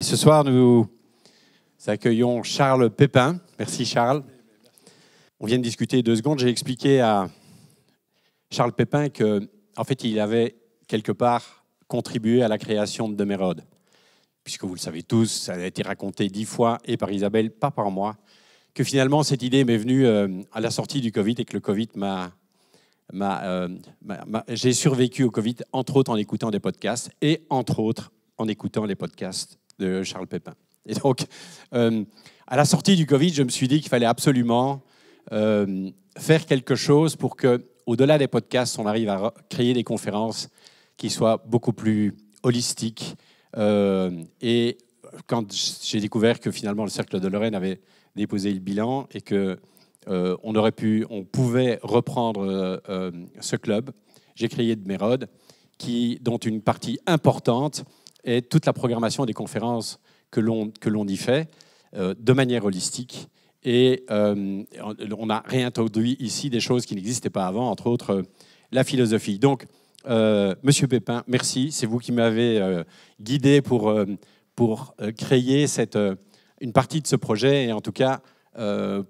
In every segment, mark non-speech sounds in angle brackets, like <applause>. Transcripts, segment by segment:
Ce soir, nous accueillons Charles Pépin. Merci Charles. On vient de discuter deux secondes. J'ai expliqué à Charles Pépin que, en fait, il avait quelque part contribué à la création de Mérode puisque vous le savez tous, ça a été raconté dix fois, et par Isabelle, pas par moi, que finalement cette idée m'est venue euh, à la sortie du Covid et que le Covid euh, m'a... J'ai survécu au Covid, entre autres en écoutant des podcasts, et entre autres en écoutant les podcasts de Charles Pépin. Et donc, euh, à la sortie du Covid, je me suis dit qu'il fallait absolument faire quelque chose pour que, au-delà des podcasts, on arrive à créer des conférences qui soient beaucoup plus holistiques euh, et quand j'ai découvert que finalement le Cercle de Lorraine avait déposé le bilan et que euh, on aurait pu, on pouvait reprendre euh, ce club, j'ai créé de Mérode, qui, dont une partie importante est toute la programmation des conférences que l'on que l'on y fait de manière holistique. Et on a réintroduit ici des choses qui n'existaient pas avant, entre autres la philosophie. Donc euh, Monsieur Pépin, merci. C'est vous qui m'avez euh, guidé pour, euh, créer une partie de ce projet et en tout cas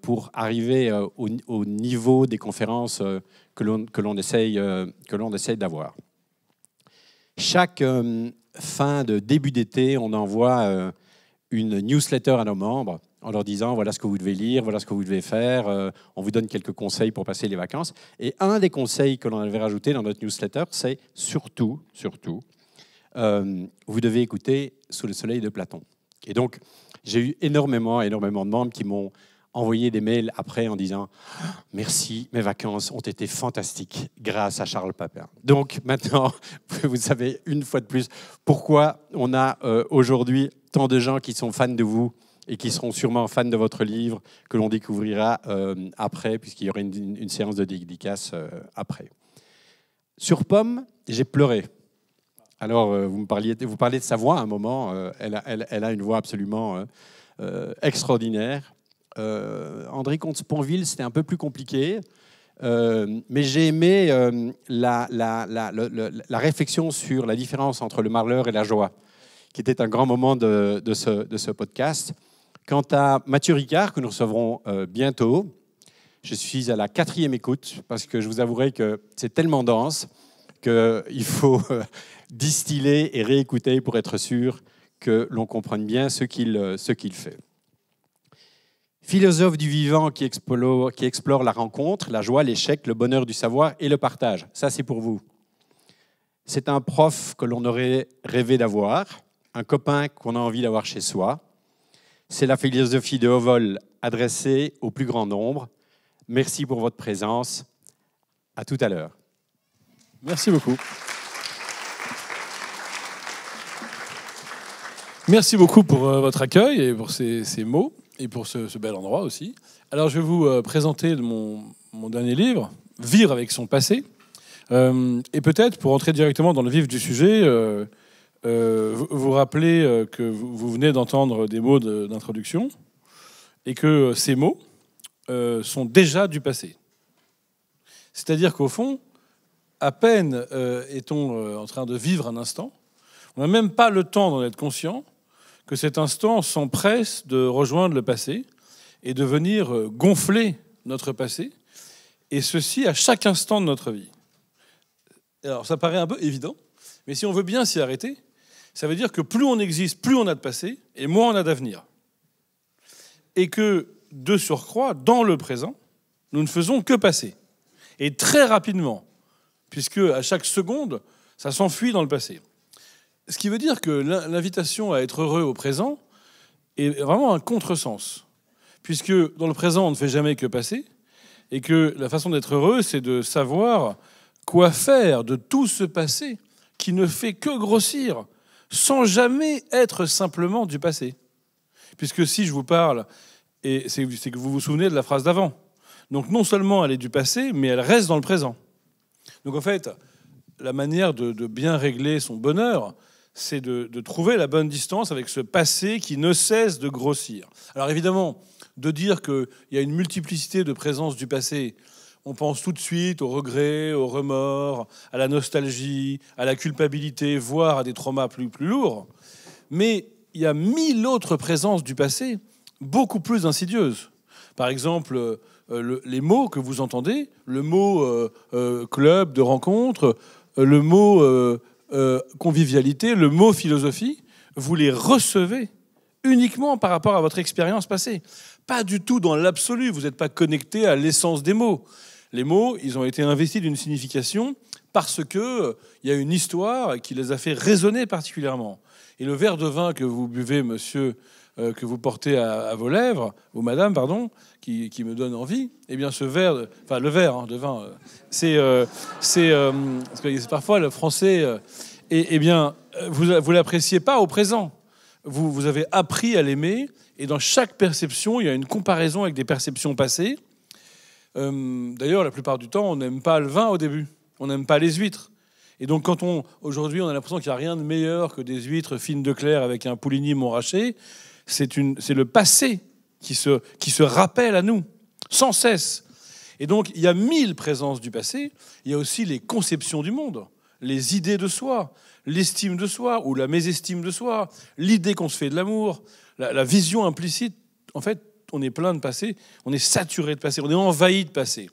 pour arriver au, niveau des conférences que l'on essaye, essaye d'avoir. Chaque fin de début d'été, on envoie une newsletter à nos membres en leur disant voilà ce que vous devez lire, voilà ce que vous devez faire. Euh, on vous donne quelques conseils pour passer les vacances. Et un des conseils que l'on avait rajouté dans notre newsletter, c'est surtout, surtout, euh, vous devez écouter Sous le soleil de Platon. Et donc, j'ai eu énormément, énormément de membres qui m'ont envoyé des mails après en disant merci, mes vacances ont été fantastiques grâce à Charles Papin. Donc maintenant, <laughs> vous savez une fois de plus pourquoi on a euh, aujourd'hui tant de gens qui sont fans de vous et qui seront sûrement fans de votre livre que l'on découvrira euh, après, puisqu'il y aura une, séance de dédicace euh, après. Sur Pomme, j'ai pleuré. Alors, euh, vous, me parliez, vous parlez de sa voix à un moment. Elle a, une voix absolument extraordinaire. André Comte-Sponville, c'était un peu plus compliqué. mais j'ai aimé la, réflexion sur la différence entre le malheur et la joie, qui était un grand moment de ce podcast. Quant à Mathieu Ricard, que nous recevrons euh, bientôt, je suis à la quatrième écoute parce que je vous avouerai que c'est tellement dense qu'il faut euh, distiller et réécouter pour être sûr que l'on comprenne bien ce qu'il euh, fait. Philosophe du vivant qui explore la rencontre, la joie, l'échec, le bonheur du savoir et le partage. Ça, c'est pour vous. C'est un prof que l'on aurait rêvé d'avoir, un copain qu'on a envie d'avoir chez soi, c'est la philosophie de Hovol adressée au plus grand nombre. Merci pour votre présence. À tout à l'heure. Merci beaucoup. Merci beaucoup pour euh, votre accueil et pour ces, mots et pour ce, bel endroit aussi. Alors je vais vous euh, présenter mon, mon, dernier livre, Vivre avec son passé. Euh, et peut-être pour entrer directement dans le vif du sujet, euh, vous, vous rappelez euh, que vous, venez d'entendre des mots d'introduction et que euh, ces mots sont déjà du passé. C'est-à-dire qu'au fond, à peine est-on en train de vivre un instant, on n'a même pas le temps d'en être conscient que cet instant s'empresse de rejoindre le passé et de venir gonfler notre passé, et ceci à chaque instant de notre vie. Alors ça paraît un peu évident, mais si on veut bien s'y arrêter, ça veut dire que plus on existe, plus on a de passé, et moins on a d'avenir. Et que, de surcroît, dans le présent, nous ne faisons que passer. Et très rapidement, puisque à chaque seconde, ça s'enfuit dans le passé. Ce qui veut dire que l'invitation à être heureux au présent est vraiment un contresens, puisque dans le présent, on ne fait jamais que passer, et que la façon d'être heureux, c'est de savoir quoi faire de tout ce passé qui ne fait que grossir, sans jamais être simplement du passé. Puisque si je vous parle, et c'est que vous vous souvenez de la phrase d'avant. Donc non seulement elle est du passé, mais elle reste dans le présent. Donc en fait, la manière de, bien régler son bonheur, c'est de, de, trouver la bonne distance avec ce passé qui ne cesse de grossir. Alors évidemment, de dire qu'il y a une multiplicité de présences du passé, on pense tout de suite au regret, au remords, à la nostalgie, à la culpabilité, voire à des traumas plus, plus lourds. Mais il y a mille autres présences du passé beaucoup plus insidieuses. Par exemple, euh, les mots que vous entendez, le mot euh, euh, club de rencontre, le mot convivialité, le mot philosophie, vous les recevez uniquement par rapport à votre expérience passée. Pas du tout dans l'absolu, vous n'êtes pas connecté à l'essence des mots. Les mots, ils ont été investis d'une signification parce qu'il euh, y a une histoire qui les a fait résonner particulièrement. Et le verre de vin que vous buvez, monsieur, euh, que vous portez à, vos lèvres, ou madame, pardon, qui, me donne envie, eh bien ce verre, enfin le verre hein, de vin, euh, c'est. c'est parfois le français. et, eh bien, vous ne l'appréciez pas au présent. Vous, vous avez appris à l'aimer, et dans chaque perception, il y a une comparaison avec des perceptions passées. Euh, d'ailleurs, la plupart du temps, on n'aime pas le vin au début, on n'aime pas les huîtres. Et donc, quand on aujourd'hui, on a l'impression qu'il n'y a rien de meilleur que des huîtres fines de clair avec un pouligny montraché, c'est le passé qui se, rappelle à nous, sans cesse. Et donc, il y a mille présences du passé, il y a aussi les conceptions du monde, les idées de soi, l'estime de soi ou la mésestime de soi, l'idée qu'on se fait de l'amour, la, la vision implicite, en fait, on est plein de passé, on est saturé de passé, on est envahi de passé.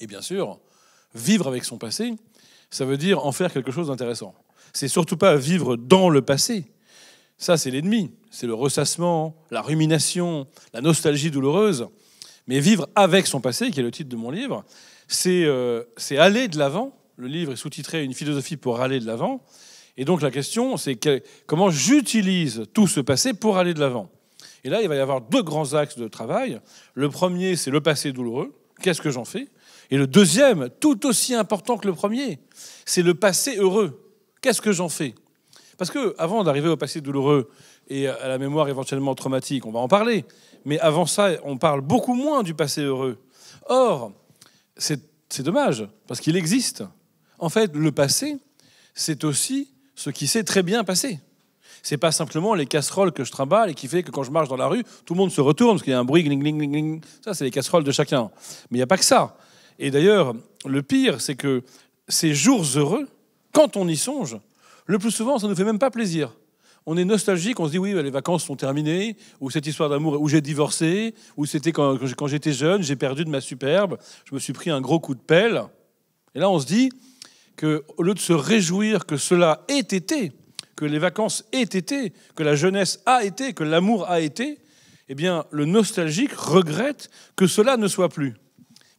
Et bien sûr, vivre avec son passé, ça veut dire en faire quelque chose d'intéressant. C'est surtout pas vivre dans le passé. Ça, c'est l'ennemi. C'est le ressassement, la rumination, la nostalgie douloureuse. Mais vivre avec son passé, qui est le titre de mon livre, c'est euh, aller de l'avant. Le livre est sous-titré Une philosophie pour aller de l'avant. Et donc la question, c'est comment j'utilise tout ce passé pour aller de l'avant. Et là, il va y avoir deux grands axes de travail. Le premier, c'est le passé douloureux. Qu'est-ce que j'en fais Et le deuxième, tout aussi important que le premier, c'est le passé heureux. Qu'est-ce que j'en fais Parce que avant d'arriver au passé douloureux et à la mémoire éventuellement traumatique, on va en parler. Mais avant ça, on parle beaucoup moins du passé heureux. Or, c'est dommage, parce qu'il existe. En fait, le passé, c'est aussi ce qui s'est très bien passé. C'est pas simplement les casseroles que je trimballe et qui fait que quand je marche dans la rue, tout le monde se retourne parce qu'il y a un bruit gling Ça, c'est les casseroles de chacun. Mais il n'y a pas que ça. Et d'ailleurs, le pire, c'est que ces jours heureux, quand on y songe, le plus souvent, ça ne nous fait même pas plaisir. On est nostalgique, on se dit oui, les vacances sont terminées, ou cette histoire d'amour, où j'ai divorcé, ou c'était quand, quand j'étais jeune, j'ai perdu de ma superbe, je me suis pris un gros coup de pelle. Et là, on se dit que lieu de se réjouir que cela ait été, que les vacances aient été, que la jeunesse a été, que l'amour a été, eh bien, le nostalgique regrette que cela ne soit plus.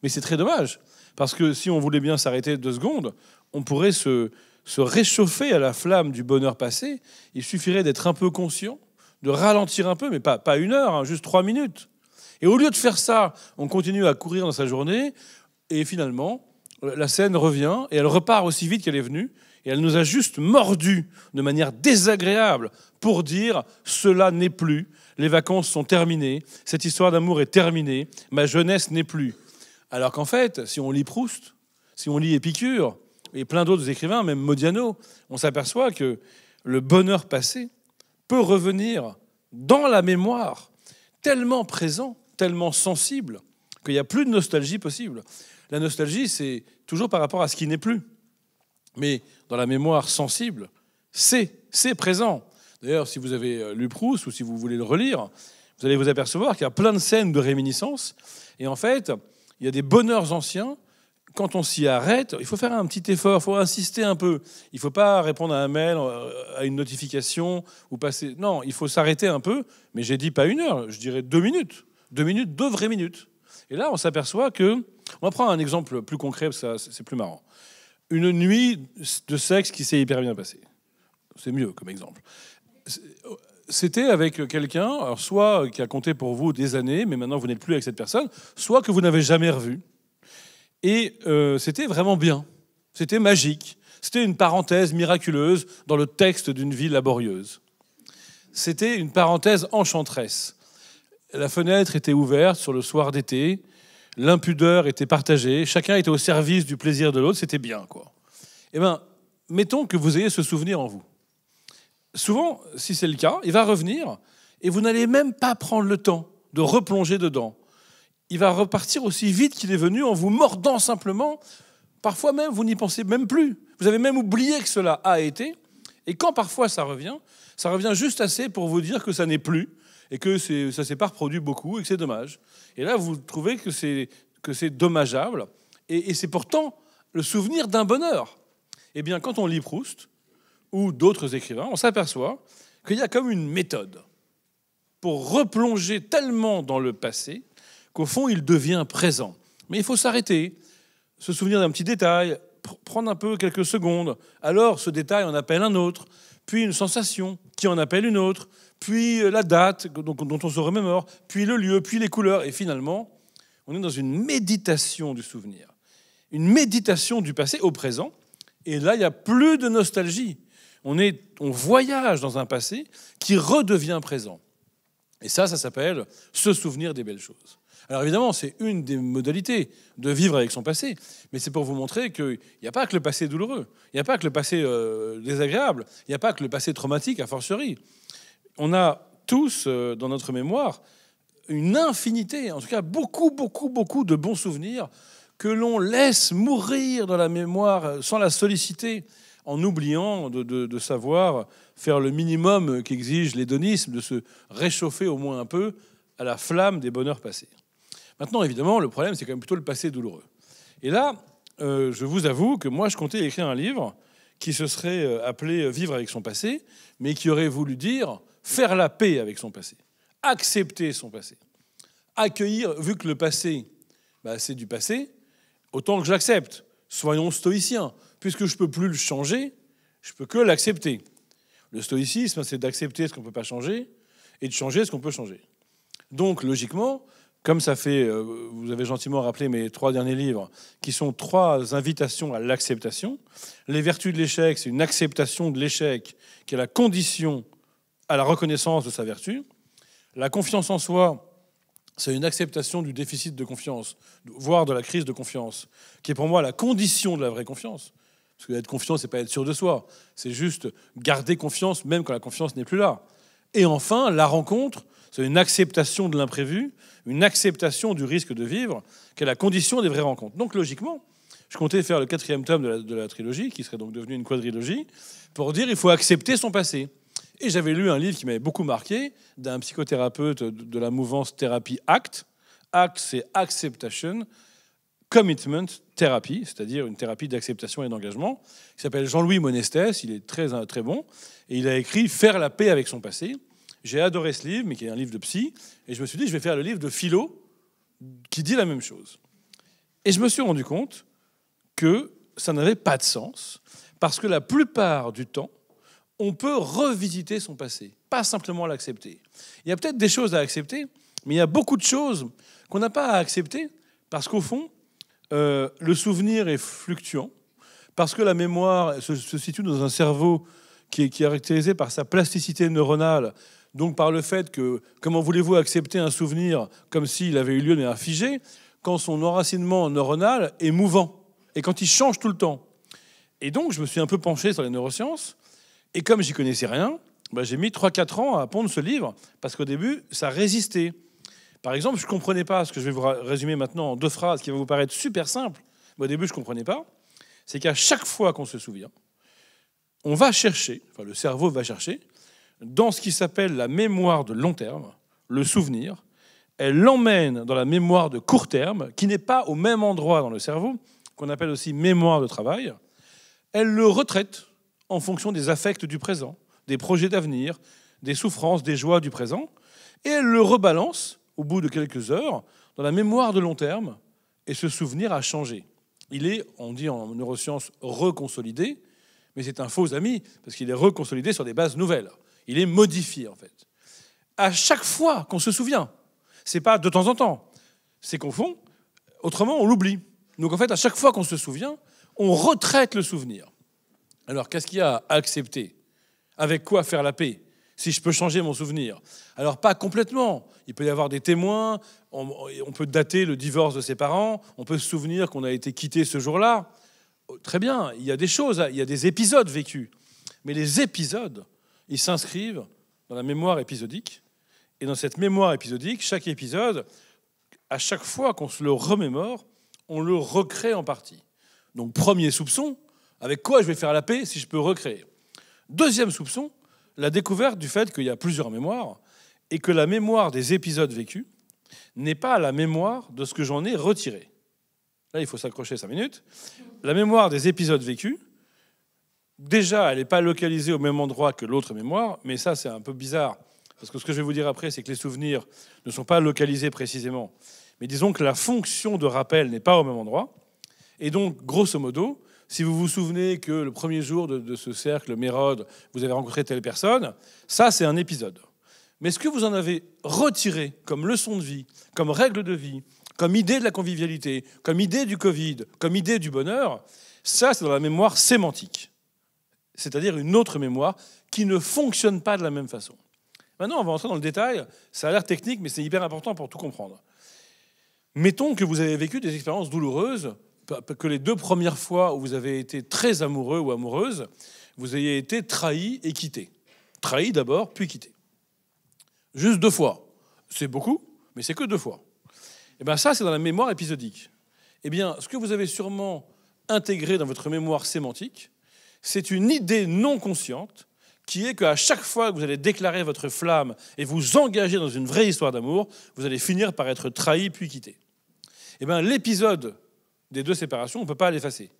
Mais c'est très dommage, parce que si on voulait bien s'arrêter deux secondes, on pourrait se, réchauffer à la flamme du bonheur passé. Il suffirait d'être un peu conscient, de ralentir un peu, mais pas, pas une heure, hein, juste trois minutes. Et au lieu de faire ça, on continue à courir dans sa journée, et finalement, la scène revient, et elle repart aussi vite qu'elle est venue, et elle nous a juste mordu de manière désagréable pour dire cela n'est plus, les vacances sont terminées, cette histoire d'amour est terminée, ma jeunesse n'est plus. Alors qu'en fait, si on lit Proust, si on lit Épicure et plein d'autres écrivains, même Modiano, on s'aperçoit que le bonheur passé peut revenir dans la mémoire, tellement présent, tellement sensible, qu'il n'y a plus de nostalgie possible. La nostalgie, c'est toujours par rapport à ce qui n'est plus mais dans la mémoire sensible, c'est, présent. D'ailleurs, si vous avez euh, lu Proust ou si vous voulez le relire, vous allez vous apercevoir qu'il y a plein de scènes de réminiscence. Et en fait, il y a des bonheurs anciens. Quand on s'y arrête, il faut faire un petit effort, il faut insister un peu. Il ne faut pas répondre à un mail, euh, à une notification ou passer. Non, il faut s'arrêter un peu. Mais j'ai dit pas une heure, je dirais deux minutes. Deux minutes, deux vraies minutes. Et là, on s'aperçoit que. On va prendre un exemple plus concret, c'est plus marrant une nuit de sexe qui s'est hyper bien passée. C'est mieux comme exemple. C'était avec quelqu'un, soit qui a compté pour vous des années, mais maintenant vous n'êtes plus avec cette personne, soit que vous n'avez jamais revu. Et euh, c'était vraiment bien. C'était magique. C'était une parenthèse miraculeuse dans le texte d'une vie laborieuse. C'était une parenthèse enchanteresse. La fenêtre était ouverte sur le soir d'été l'impudeur était partagée, chacun était au service du plaisir de l'autre, c'était bien, quoi. Eh bien, mettons que vous ayez ce souvenir en vous. Souvent, si c'est le cas, il va revenir et vous n'allez même pas prendre le temps de replonger dedans. Il va repartir aussi vite qu'il est venu en vous mordant simplement. Parfois même, vous n'y pensez même plus. Vous avez même oublié que cela a été. Et quand parfois ça revient, ça revient juste assez pour vous dire que ça n'est plus et que ça s'est pas reproduit beaucoup et que c'est dommage. Et là, vous trouvez que c'est dommageable et, et c'est pourtant le souvenir d'un bonheur. Eh bien, quand on lit Proust ou d'autres écrivains, on s'aperçoit qu'il y a comme une méthode pour replonger tellement dans le passé qu'au fond, il devient présent. Mais il faut s'arrêter, se souvenir d'un petit détail, prendre un peu quelques secondes. Alors, ce détail en appelle un autre, puis une sensation qui en appelle une autre, puis euh, la date dont on se remémore, puis le lieu, puis les couleurs. Et finalement, on est dans une méditation du souvenir, une méditation du passé au présent. Et là, il n'y a plus de nostalgie. On, est, on voyage dans un passé qui redevient présent. Et ça, ça s'appelle se souvenir des belles choses. Alors évidemment, c'est une des modalités de vivre avec son passé, mais c'est pour vous montrer qu'il n'y a pas que le passé douloureux, il n'y a pas que le passé euh, désagréable, il n'y a pas que le passé traumatique, à forcerie on a tous euh, dans notre mémoire une infinité, en tout cas beaucoup, beaucoup, beaucoup de bons souvenirs que l'on laisse mourir dans la mémoire sans la solliciter, en oubliant de, savoir faire le minimum qu'exige l'hédonisme, de se réchauffer au moins un peu à la flamme des bonheurs passés. Maintenant, évidemment, le problème, c'est quand même plutôt le passé douloureux. Et là, euh, je vous avoue que moi, je comptais écrire un livre qui se serait euh, appelé Vivre avec son passé, mais qui aurait voulu dire faire la paix avec son passé, accepter son passé, accueillir, vu que le passé, bah, c'est du passé, autant que j'accepte. Soyons stoïciens. Puisque je ne peux plus le changer, je peux que l'accepter. Le stoïcisme, c'est d'accepter ce qu'on ne peut pas changer et de changer ce qu'on peut changer. Donc, logiquement, comme ça fait, euh, vous avez gentiment rappelé mes trois derniers livres, qui sont trois invitations à l'acceptation. Les vertus de l'échec, c'est une acceptation de l'échec, qui est la condition à la reconnaissance de sa vertu. La confiance en soi, c'est une acceptation du déficit de confiance, voire de la crise de confiance, qui est pour moi la condition de la vraie confiance. Parce que être confiant, n'est pas être sûr de soi, c'est juste garder confiance même quand la confiance n'est plus là. Et enfin, la rencontre, c'est une acceptation de l'imprévu, une acceptation du risque de vivre, qui est la condition des vraies rencontres. Donc logiquement, je comptais faire le quatrième tome de la, de la trilogie, qui serait donc devenu une quadrilogie, pour dire il faut accepter son passé. Et j'avais lu un livre qui m'avait beaucoup marqué d'un psychothérapeute de la mouvance thérapie ACT. ACT, c'est Acceptation Commitment Therapy, c'est-à-dire une thérapie d'acceptation et d'engagement, qui s'appelle Jean-Louis Monestès. Il est très, très bon. Et il a écrit Faire la paix avec son passé. J'ai adoré ce livre, mais qui est un livre de psy. Et je me suis dit, je vais faire le livre de philo qui dit la même chose. Et je me suis rendu compte que ça n'avait pas de sens, parce que la plupart du temps, on peut revisiter son passé, pas simplement l'accepter. Il y a peut-être des choses à accepter, mais il y a beaucoup de choses qu'on n'a pas à accepter parce qu'au fond, euh, le souvenir est fluctuant, parce que la mémoire se, situe dans un cerveau qui est, caractérisé par sa plasticité neuronale, donc par le fait que comment voulez-vous accepter un souvenir comme s'il avait eu lieu mais figé, quand son enracinement neuronal est mouvant et quand il change tout le temps. Et donc je me suis un peu penché sur les neurosciences et comme j'y connaissais rien, bah, j'ai mis 3-4 ans à pondre ce livre, parce qu'au début, ça résistait. Par exemple, je ne comprenais pas ce que je vais vous résumer maintenant en deux phrases qui va vous paraître super simple. Mais au début, je ne comprenais pas. C'est qu'à chaque fois qu'on se souvient, on va chercher, enfin le cerveau va chercher, dans ce qui s'appelle la mémoire de long terme, le souvenir, elle l'emmène dans la mémoire de court terme, qui n'est pas au même endroit dans le cerveau, qu'on appelle aussi mémoire de travail, elle le retraite en fonction des affects du présent, des projets d'avenir, des souffrances, des joies du présent, et elle le rebalance au bout de quelques heures dans la mémoire de long terme, et ce souvenir a changé. Il est, on dit en neurosciences, reconsolidé, mais c'est un faux ami, parce qu'il est reconsolidé sur des bases nouvelles. Il est modifié, en fait. À chaque fois qu'on se souvient, c'est pas de temps en temps, c'est qu'on fond, autrement on l'oublie. Donc en fait, à chaque fois qu'on se souvient, on retraite le souvenir. Alors, qu'est-ce qu'il y a à accepter Avec quoi faire la paix Si je peux changer mon souvenir. Alors, pas complètement. Il peut y avoir des témoins, on, on peut dater le divorce de ses parents, on peut se souvenir qu'on a été quitté ce jour-là. Oh, très bien, il y a des choses, il y a des épisodes vécus. Mais les épisodes, ils s'inscrivent dans la mémoire épisodique. Et dans cette mémoire épisodique, chaque épisode, à chaque fois qu'on se le remémore, on le recrée en partie. Donc, premier soupçon, avec quoi je vais faire la paix si je peux recréer Deuxième soupçon, la découverte du fait qu'il y a plusieurs mémoires et que la mémoire des épisodes vécus n'est pas la mémoire de ce que j'en ai retiré. Là, il faut s'accrocher cinq minutes. La mémoire des épisodes vécus, déjà, elle n'est pas localisée au même endroit que l'autre mémoire, mais ça, c'est un peu bizarre, parce que ce que je vais vous dire après, c'est que les souvenirs ne sont pas localisés précisément. Mais disons que la fonction de rappel n'est pas au même endroit. Et donc, grosso modo, si vous vous souvenez que le premier jour de, ce cercle Mérode, vous avez rencontré telle personne, ça c'est un épisode. Mais ce que vous en avez retiré comme leçon de vie, comme règle de vie, comme idée de la convivialité, comme idée du Covid, comme idée du bonheur, ça c'est dans la mémoire sémantique, c'est-à-dire une autre mémoire qui ne fonctionne pas de la même façon. Maintenant, on va entrer dans le détail, ça a l'air technique, mais c'est hyper important pour tout comprendre. Mettons que vous avez vécu des expériences douloureuses que les deux premières fois où vous avez été très amoureux ou amoureuse, vous ayez été trahi et quitté. Trahi d'abord, puis quitté. Juste deux fois. C'est beaucoup, mais c'est que deux fois. Et eh bien ça, c'est dans la mémoire épisodique. Eh bien, ce que vous avez sûrement intégré dans votre mémoire sémantique, c'est une idée non consciente qui est qu'à chaque fois que vous allez déclarer votre flamme et vous engager dans une vraie histoire d'amour, vous allez finir par être trahi puis quitté. Eh bien, l'épisode des deux séparations, on ne peut pas l'effacer.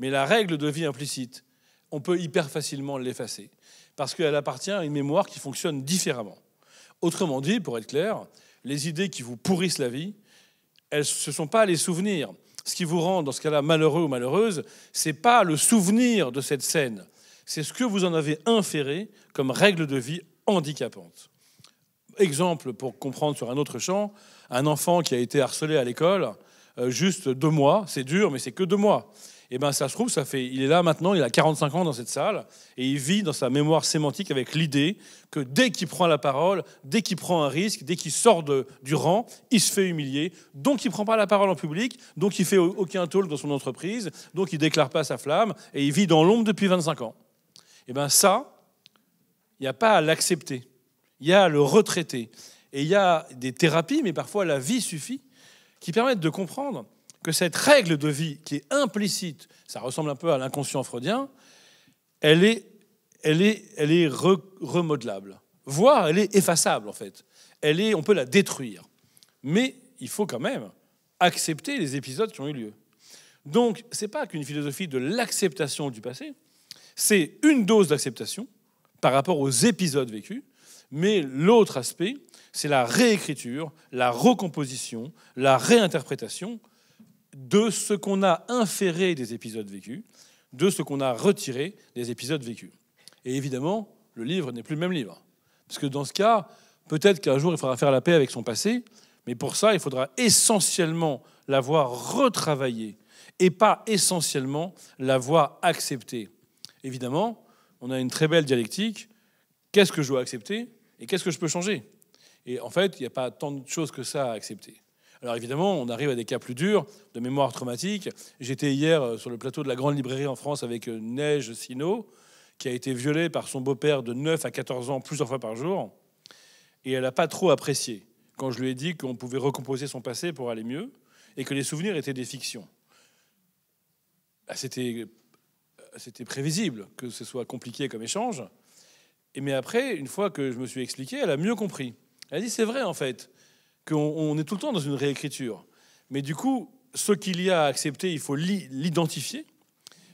Mais la règle de vie implicite, on peut hyper facilement l'effacer, parce qu'elle appartient à une mémoire qui fonctionne différemment. Autrement dit, pour être clair, les idées qui vous pourrissent la vie, elles, ce ne sont pas les souvenirs. Ce qui vous rend, dans ce cas-là, malheureux ou malheureuse, ce n'est pas le souvenir de cette scène, c'est ce que vous en avez inféré comme règle de vie handicapante. Exemple pour comprendre sur un autre champ, un enfant qui a été harcelé à l'école, euh, juste deux mois. C'est dur, mais c'est que deux mois. Et eh bien, ça se trouve, ça fait, il est là maintenant, il a 45 ans dans cette salle, et il vit dans sa mémoire sémantique avec l'idée que dès qu'il prend la parole, dès qu'il prend un risque, dès qu'il sort de, du rang, il se fait humilier. Donc, il ne prend pas la parole en public, donc il fait aucun talk dans son entreprise, donc il déclare pas sa flamme, et il vit dans l'ombre depuis 25 ans. Et eh bien, ça, il n'y a pas à l'accepter, il y a à le retraiter. Et il y a des thérapies, mais parfois la vie suffit qui permettent de comprendre que cette règle de vie qui est implicite, ça ressemble un peu à l'inconscient freudien, elle est, elle est, elle est remodelable, voire elle est effaçable en fait. Elle est, on peut la détruire, mais il faut quand même accepter les épisodes qui ont eu lieu. Donc, c'est pas qu'une philosophie de l'acceptation du passé, c'est une dose d'acceptation par rapport aux épisodes vécus, mais l'autre aspect, c'est la réécriture, la recomposition, la réinterprétation de ce qu'on a inféré des épisodes vécus, de ce qu'on a retiré des épisodes vécus. Et évidemment, le livre n'est plus le même livre. Parce que dans ce cas, peut-être qu'un jour, il faudra faire la paix avec son passé, mais pour ça, il faudra essentiellement l'avoir retravaillé et pas essentiellement l'avoir accepté. Évidemment, on a une très belle dialectique. Qu'est-ce que je dois accepter et qu'est-ce que je peux changer et en fait, il n'y a pas tant de choses que ça à accepter. Alors évidemment, on arrive à des cas plus durs, de mémoire traumatique. J'étais hier euh, sur le plateau de la grande librairie en France avec euh, Neige Sino, qui a été violée par son beau-père de 9 à 14 ans plusieurs fois par jour. Et elle n'a pas trop apprécié quand je lui ai dit qu'on pouvait recomposer son passé pour aller mieux et que les souvenirs étaient des fictions. Bah, c'était euh, c'était prévisible que ce soit compliqué comme échange. Et mais après, une fois que je me suis expliqué, elle a mieux compris. Elle a dit c'est vrai en fait, qu'on est tout le temps dans une réécriture. Mais du coup, ce qu'il y a à accepter, il faut l'identifier.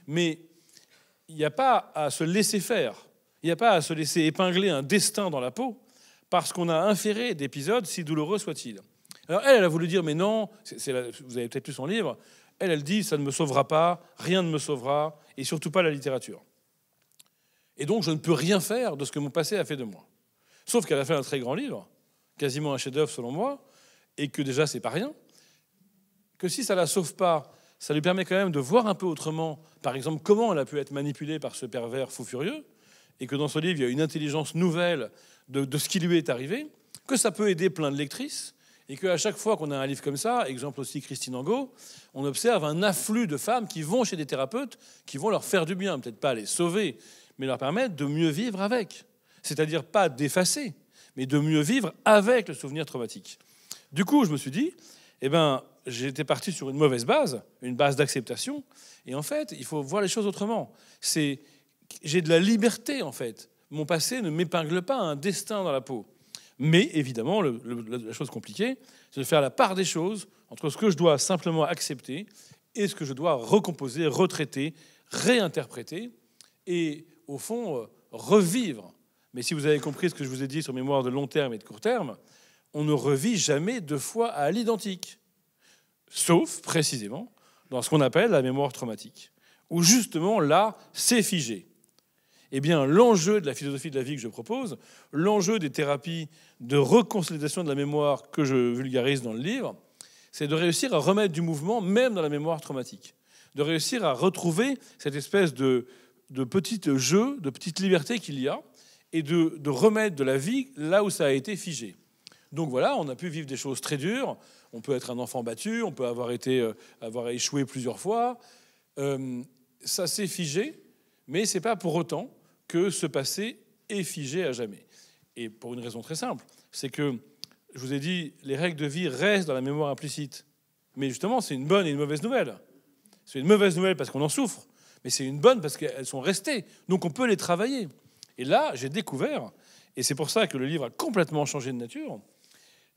Mais il n'y a pas à se laisser faire. Il n'y a pas à se laisser épingler un destin dans la peau parce qu'on a inféré d'épisodes, si douloureux soit-il. Alors elle, elle a voulu dire, mais non, vous avez peut-être lu son livre, elle, elle dit, ça ne me sauvera pas, rien ne me sauvera, et surtout pas la littérature. Et donc je ne peux rien faire de ce que mon passé a fait de moi. Sauf qu'elle a fait un très grand livre, quasiment un chef-d'œuvre selon moi, et que déjà c'est pas rien, que si ça la sauve pas, ça lui permet quand même de voir un peu autrement, par exemple, comment elle a pu être manipulée par ce pervers fou furieux, et que dans ce livre, il y a une intelligence nouvelle de, de ce qui lui est arrivé, que ça peut aider plein de lectrices, et qu'à chaque fois qu'on a un livre comme ça, exemple aussi Christine Angot, on observe un afflux de femmes qui vont chez des thérapeutes, qui vont leur faire du bien, peut-être pas les sauver, mais leur permettre de mieux vivre avec. C'est-à-dire pas d'effacer, mais de mieux vivre avec le souvenir traumatique. Du coup, je me suis dit, eh ben, j'étais parti sur une mauvaise base, une base d'acceptation. Et en fait, il faut voir les choses autrement. C'est, j'ai de la liberté en fait. Mon passé ne m'épingle pas un destin dans la peau. Mais évidemment, la chose compliquée, c'est de faire la part des choses entre ce que je dois simplement accepter et ce que je dois recomposer, retraiter, réinterpréter et au fond euh, revivre. Mais si vous avez compris ce que je vous ai dit sur mémoire de long terme et de court terme, on ne revit jamais deux fois à l'identique, sauf précisément dans ce qu'on appelle la mémoire traumatique, où justement là, c'est figé. Eh bien, l'enjeu de la philosophie de la vie que je propose, l'enjeu des thérapies de reconsolidation de la mémoire que je vulgarise dans le livre, c'est de réussir à remettre du mouvement même dans la mémoire traumatique, de réussir à retrouver cette espèce de, de petit jeu, de petite liberté qu'il y a, et de, remettre de la vie là où ça a été figé. Donc voilà, on a pu vivre des choses très dures. On peut être un enfant battu, on peut avoir, été, euh, avoir échoué plusieurs fois. Euh, ça s'est figé, mais ce n'est pas pour autant que ce passé est figé à jamais. Et pour une raison très simple, c'est que, je vous ai dit, les règles de vie restent dans la mémoire implicite. Mais justement, c'est une bonne et une mauvaise nouvelle. C'est une mauvaise nouvelle parce qu'on en souffre, mais c'est une bonne parce qu'elles sont restées. Donc on peut les travailler. Et là, j'ai découvert, et c'est pour ça que le livre a complètement changé de nature,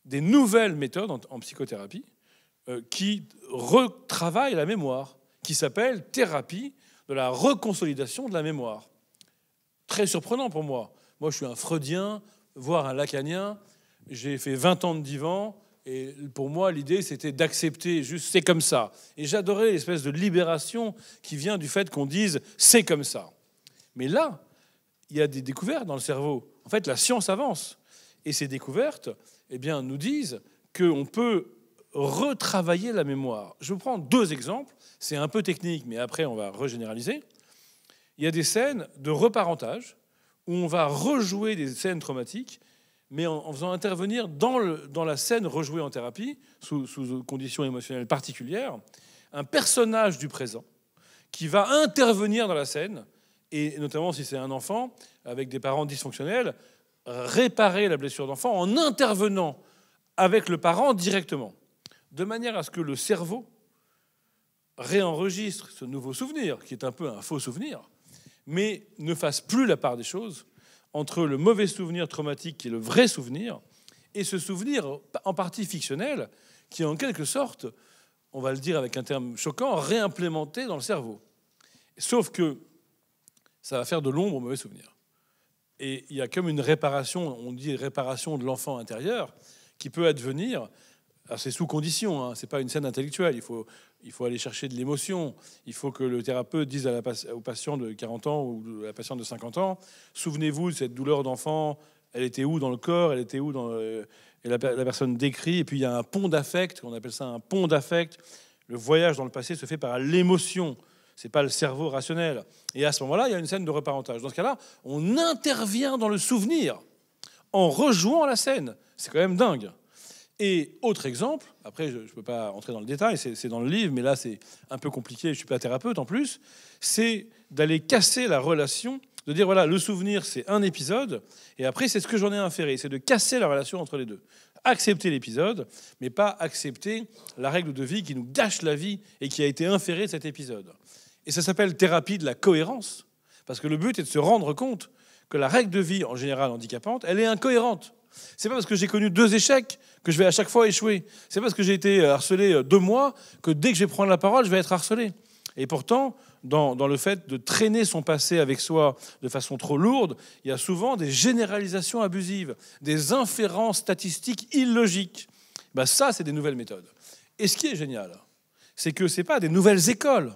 des nouvelles méthodes en, psychothérapie euh, qui retravaillent la mémoire, qui s'appellent thérapie de la reconsolidation de la mémoire. Très surprenant pour moi. Moi, je suis un freudien, voire un lacanien. J'ai fait 20 ans de divan. Et pour moi, l'idée, c'était d'accepter juste c'est comme ça. Et j'adorais l'espèce de libération qui vient du fait qu'on dise c'est comme ça. Mais là, il y a des découvertes dans le cerveau. En fait, la science avance. Et ces découvertes eh bien, nous disent qu'on peut retravailler la mémoire. Je vous prends deux exemples. C'est un peu technique, mais après, on va régénéraliser. Il y a des scènes de reparentage où on va rejouer des scènes traumatiques, mais en, faisant intervenir dans, la scène rejouée en thérapie, sous, sous conditions émotionnelles particulières, un personnage du présent qui va intervenir dans la scène et notamment si c'est un enfant avec des parents dysfonctionnels, réparer la blessure d'enfant en intervenant avec le parent directement, de manière à ce que le cerveau réenregistre ce nouveau souvenir, qui est un peu un faux souvenir, mais ne fasse plus la part des choses entre le mauvais souvenir traumatique qui est le vrai souvenir, et ce souvenir en partie fictionnel, qui est en quelque sorte, on va le dire avec un terme choquant, réimplémenté dans le cerveau. Sauf que ça va faire de l'ombre au mauvais souvenir. Et il y a comme une réparation, on dit réparation de l'enfant intérieur, qui peut advenir, c'est sous condition, hein, ce n'est pas une scène intellectuelle, il faut, il faut aller chercher de l'émotion, il faut que le thérapeute dise à la, au patient de 40 ans ou à la patiente de 50 ans, souvenez-vous de cette douleur d'enfant, elle était où dans le corps, elle était où dans euh, Et la, la personne décrit, et puis il y a un pont d'affect, on appelle ça un pont d'affect, le voyage dans le passé se fait par l'émotion, n'est pas le cerveau rationnel. Et à ce moment-là, il y a une scène de reparentage. Dans ce cas-là, on intervient dans le souvenir en rejouant la scène. C'est quand même dingue. Et autre exemple, après je ne peux pas entrer dans le détail, c'est dans le livre, mais là c'est un peu compliqué, je ne suis pas thérapeute en plus, c'est d'aller casser la relation, de dire voilà, le souvenir c'est un épisode, et après c'est ce que j'en ai inféré, c'est de casser la relation entre les deux. Accepter l'épisode, mais pas accepter la règle de vie qui nous gâche la vie et qui a été inférée de cet épisode. Et ça s'appelle thérapie de la cohérence. Parce que le but est de se rendre compte que la règle de vie, en général handicapante, elle est incohérente. C'est pas parce que j'ai connu deux échecs que je vais à chaque fois échouer. C'est parce que j'ai été euh, harcelé euh, deux mois que dès que je vais prendre la parole, je vais être harcelé. Et pourtant, dans, le fait de traîner son passé avec soi de façon trop lourde, il y a souvent des généralisations abusives, des inférences statistiques illogiques. Bah ça, c'est des nouvelles méthodes. Et ce qui est génial, c'est que ce n'est pas des nouvelles écoles.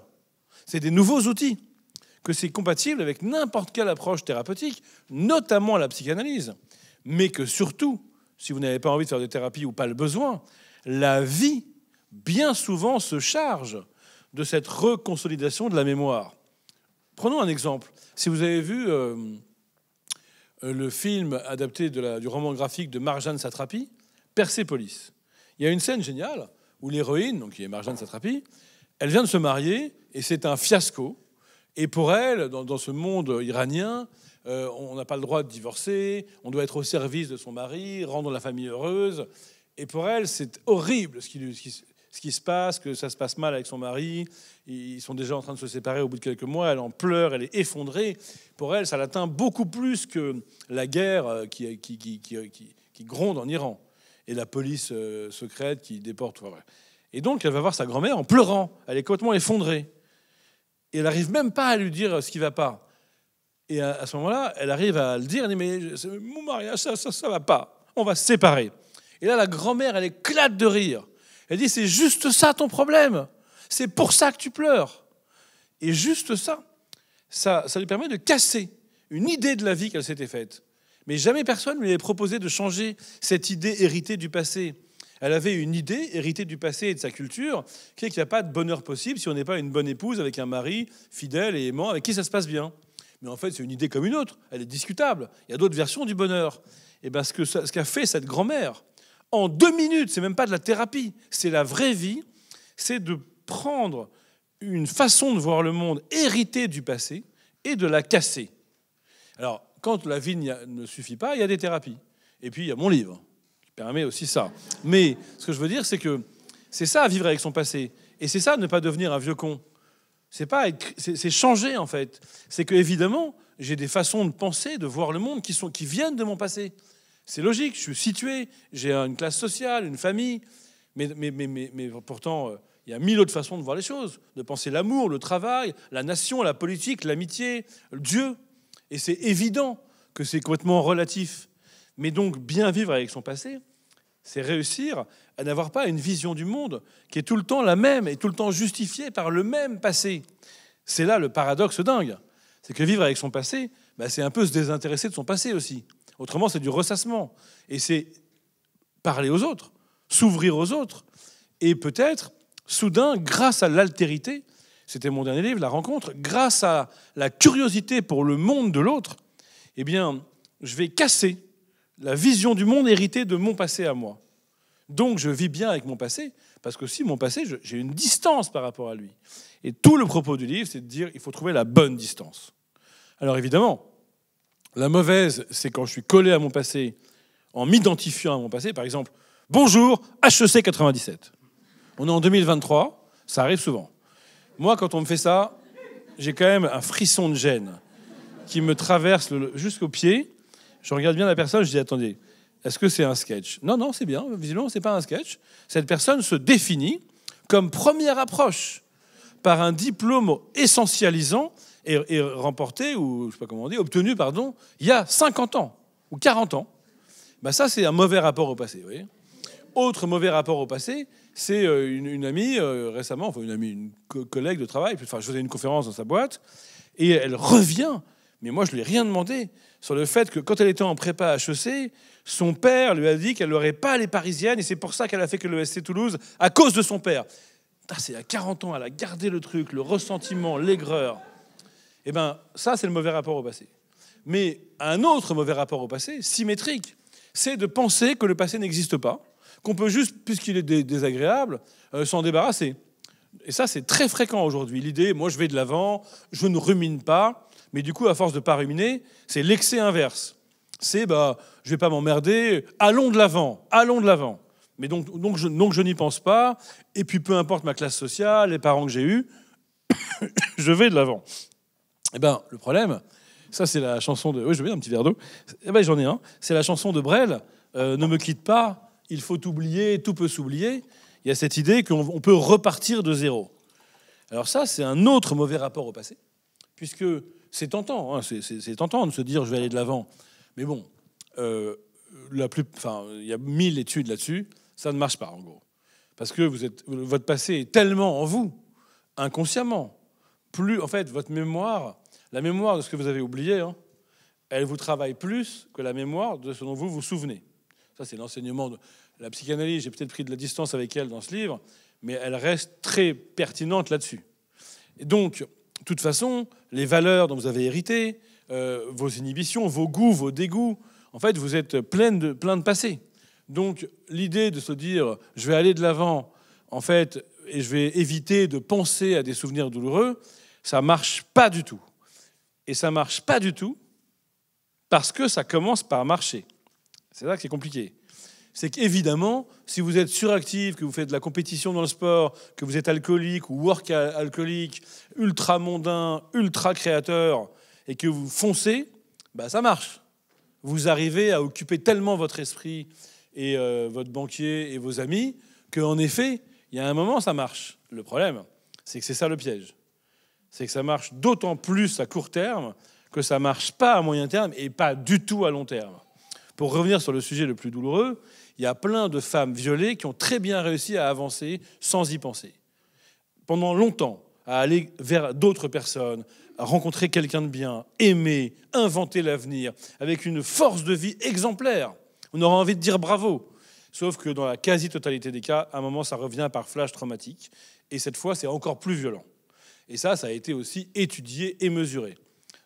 C'est des nouveaux outils, que c'est compatible avec n'importe quelle approche thérapeutique, notamment la psychanalyse, mais que surtout, si vous n'avez pas envie de faire de thérapie ou pas le besoin, la vie, bien souvent, se charge de cette reconsolidation de la mémoire. Prenons un exemple. Si vous avez vu euh, le film adapté du roman graphique de Marjane Satrapi, Persepolis, il y a une scène géniale où l'héroïne, donc qui est Marjane Satrapi, elle vient de se marier et c'est un fiasco. Et pour elle, dans, ce monde iranien, euh, on n'a pas le droit de divorcer, on doit être au service de son mari, rendre la famille heureuse. Et pour elle, c'est horrible ce qui, qui, se passe, que ça se passe mal avec son mari. Ils sont déjà en train de se séparer au bout de quelques mois, elle en pleure, elle est effondrée. Pour elle, ça l'atteint beaucoup plus que la guerre euh, qui, qui, gronde en Iran et la police euh, secrète qui déporte. Et donc, elle va voir sa grand-mère en pleurant. Elle est complètement effondrée. Et elle n'arrive même pas à lui dire ce qui ne va pas. Et à, ce moment-là, elle arrive à le dire, mais mon mariage, ça ne va pas, on va se séparer. Et là, la grand-mère, elle éclate de rire. Elle dit, c'est juste ça ton problème, c'est pour ça que tu pleures. Et juste ça, ça, ça lui permet de casser une idée de la vie qu'elle s'était faite. Mais jamais personne ne lui avait proposé de changer cette idée héritée du passé. Elle avait une idée héritée du passé et de sa culture, qui est qu'il n'y a pas de bonheur possible si on n'est pas une bonne épouse avec un mari fidèle et aimant, avec qui ça se passe bien. Mais en fait, c'est une idée comme une autre, elle est discutable. Il y a d'autres versions du bonheur. Et bien, ce qu'a ce fait cette grand-mère, en deux minutes, c'est même pas de la thérapie, c'est la vraie vie, c'est de prendre une façon de voir le monde héritée du passé et de la casser. Alors, quand la vie ne suffit pas, il y a des thérapies. Et puis, il y a mon livre permet aussi ça. Mais ce que je veux dire, c'est que c'est ça, vivre avec son passé. Et c'est ça, ne pas devenir un vieux con. C'est pas c'est changer en fait. C'est que évidemment, j'ai des façons de penser, de voir le monde qui sont qui viennent de mon passé. C'est logique. Je suis situé, j'ai une classe sociale, une famille, mais mais mais mais, mais pourtant. Euh, il y a mille autres façons de voir les choses, de penser l'amour, le travail, la nation, la politique, l'amitié, Dieu. Et c'est évident que c'est complètement relatif. Mais donc bien vivre avec son passé, c'est réussir à n'avoir pas une vision du monde qui est tout le temps la même et tout le temps justifiée par le même passé. C'est là le paradoxe dingue. C'est que vivre avec son passé, bah, c'est un peu se désintéresser de son passé aussi. Autrement, c'est du ressassement. Et c'est parler aux autres, s'ouvrir aux autres. Et peut-être, soudain, grâce à l'altérité, c'était mon dernier livre, La rencontre, grâce à la curiosité pour le monde de l'autre, eh bien, je vais casser la vision du monde héritée de mon passé à moi. Donc je vis bien avec mon passé, parce que si mon passé, j'ai une distance par rapport à lui. Et tout le propos du livre, c'est de dire il faut trouver la bonne distance. Alors évidemment, la mauvaise, c'est quand je suis collé à mon passé, en m'identifiant à mon passé, par exemple, bonjour, HEC 97. On est en 2023, ça arrive souvent. Moi, quand on me fait ça, j'ai quand même un frisson de gêne qui me traverse jusqu'au pied je regarde bien la personne, je dis attendez, est-ce que c'est un sketch Non, non, c'est bien. Visiblement, c'est pas un sketch. Cette personne se définit comme première approche par un diplôme essentialisant et, remporté ou je sais pas comment on dit, obtenu pardon, il y a 50 ans ou 40 ans. Bah ça, c'est un mauvais rapport au passé. Vous Autre mauvais rapport au passé, c'est euh, une, amie euh, récemment, enfin une amie, une collègue de travail. Enfin, je faisais une conférence dans sa boîte et elle revient mais moi, je ne lui ai rien demandé sur le fait que quand elle était en prépa à HEC, son père lui a dit qu'elle n'aurait pas les parisiennes et c'est pour ça qu'elle a fait que l'ESC Toulouse, à cause de son père. C'est à 40 ans, elle a gardé le truc, le ressentiment, l'aigreur. Eh bien, ça, c'est le mauvais rapport au passé. Mais un autre mauvais rapport au passé, symétrique, c'est de penser que le passé n'existe pas, qu'on peut juste, puisqu'il est désagréable, euh, s'en débarrasser. Et ça, c'est très fréquent aujourd'hui. L'idée, moi, je vais de l'avant, je ne rumine pas, mais du coup, à force de ne pas ruminer, c'est l'excès inverse. C'est, bah, je ne vais pas m'emmerder, allons de l'avant, allons de l'avant. Mais donc, donc je, donc je n'y pense pas, et puis peu importe ma classe sociale, les parents que j'ai eus, <coughs> je vais de l'avant. Eh bien, le problème, ça c'est la chanson de... Oui, je vais un petit verre d'eau. Eh bien, j'en ai un. C'est la chanson de Brel, euh, Ne me quitte pas, il faut oublier, tout peut s'oublier. Il y a cette idée qu'on peut repartir de zéro. Alors ça, c'est un autre mauvais rapport au passé, puisque c'est tentant, hein, c'est tentant de se dire je vais aller de l'avant. Mais bon, euh, la plus, il y a mille études là-dessus, ça ne marche pas en gros, parce que vous êtes, votre passé est tellement en vous, inconsciemment. Plus, en fait, votre mémoire, la mémoire de ce que vous avez oublié, hein, elle vous travaille plus que la mémoire de ce dont vous vous souvenez. Ça, c'est l'enseignement de la psychanalyse. J'ai peut-être pris de la distance avec elle dans ce livre, mais elle reste très pertinente là-dessus. Et donc, de toute façon, les valeurs dont vous avez hérité, euh, vos inhibitions, vos goûts, vos dégoûts, en fait, vous êtes plein de, plein de passé. Donc, l'idée de se dire, je vais aller de l'avant, en fait, et je vais éviter de penser à des souvenirs douloureux, ça marche pas du tout. Et ça marche pas du tout parce que ça commence par marcher. C'est là que c'est compliqué c'est qu'évidemment, si vous êtes suractif, que vous faites de la compétition dans le sport, que vous êtes alcoolique ou work alcoolique, ultra mondain, ultra créateur, et que vous foncez, bah ça marche. Vous arrivez à occuper tellement votre esprit et euh, votre banquier et vos amis qu'en effet, il y a un moment, ça marche. Le problème, c'est que c'est ça le piège. C'est que ça marche d'autant plus à court terme que ça marche pas à moyen terme et pas du tout à long terme. Pour revenir sur le sujet le plus douloureux, il y a plein de femmes violées qui ont très bien réussi à avancer sans y penser. Pendant longtemps, à aller vers d'autres personnes, à rencontrer quelqu'un de bien, aimer, inventer l'avenir, avec une force de vie exemplaire. On aura envie de dire bravo. Sauf que dans la quasi-totalité des cas, à un moment, ça revient par flash traumatique. Et cette fois, c'est encore plus violent. Et ça, ça a été aussi étudié et mesuré.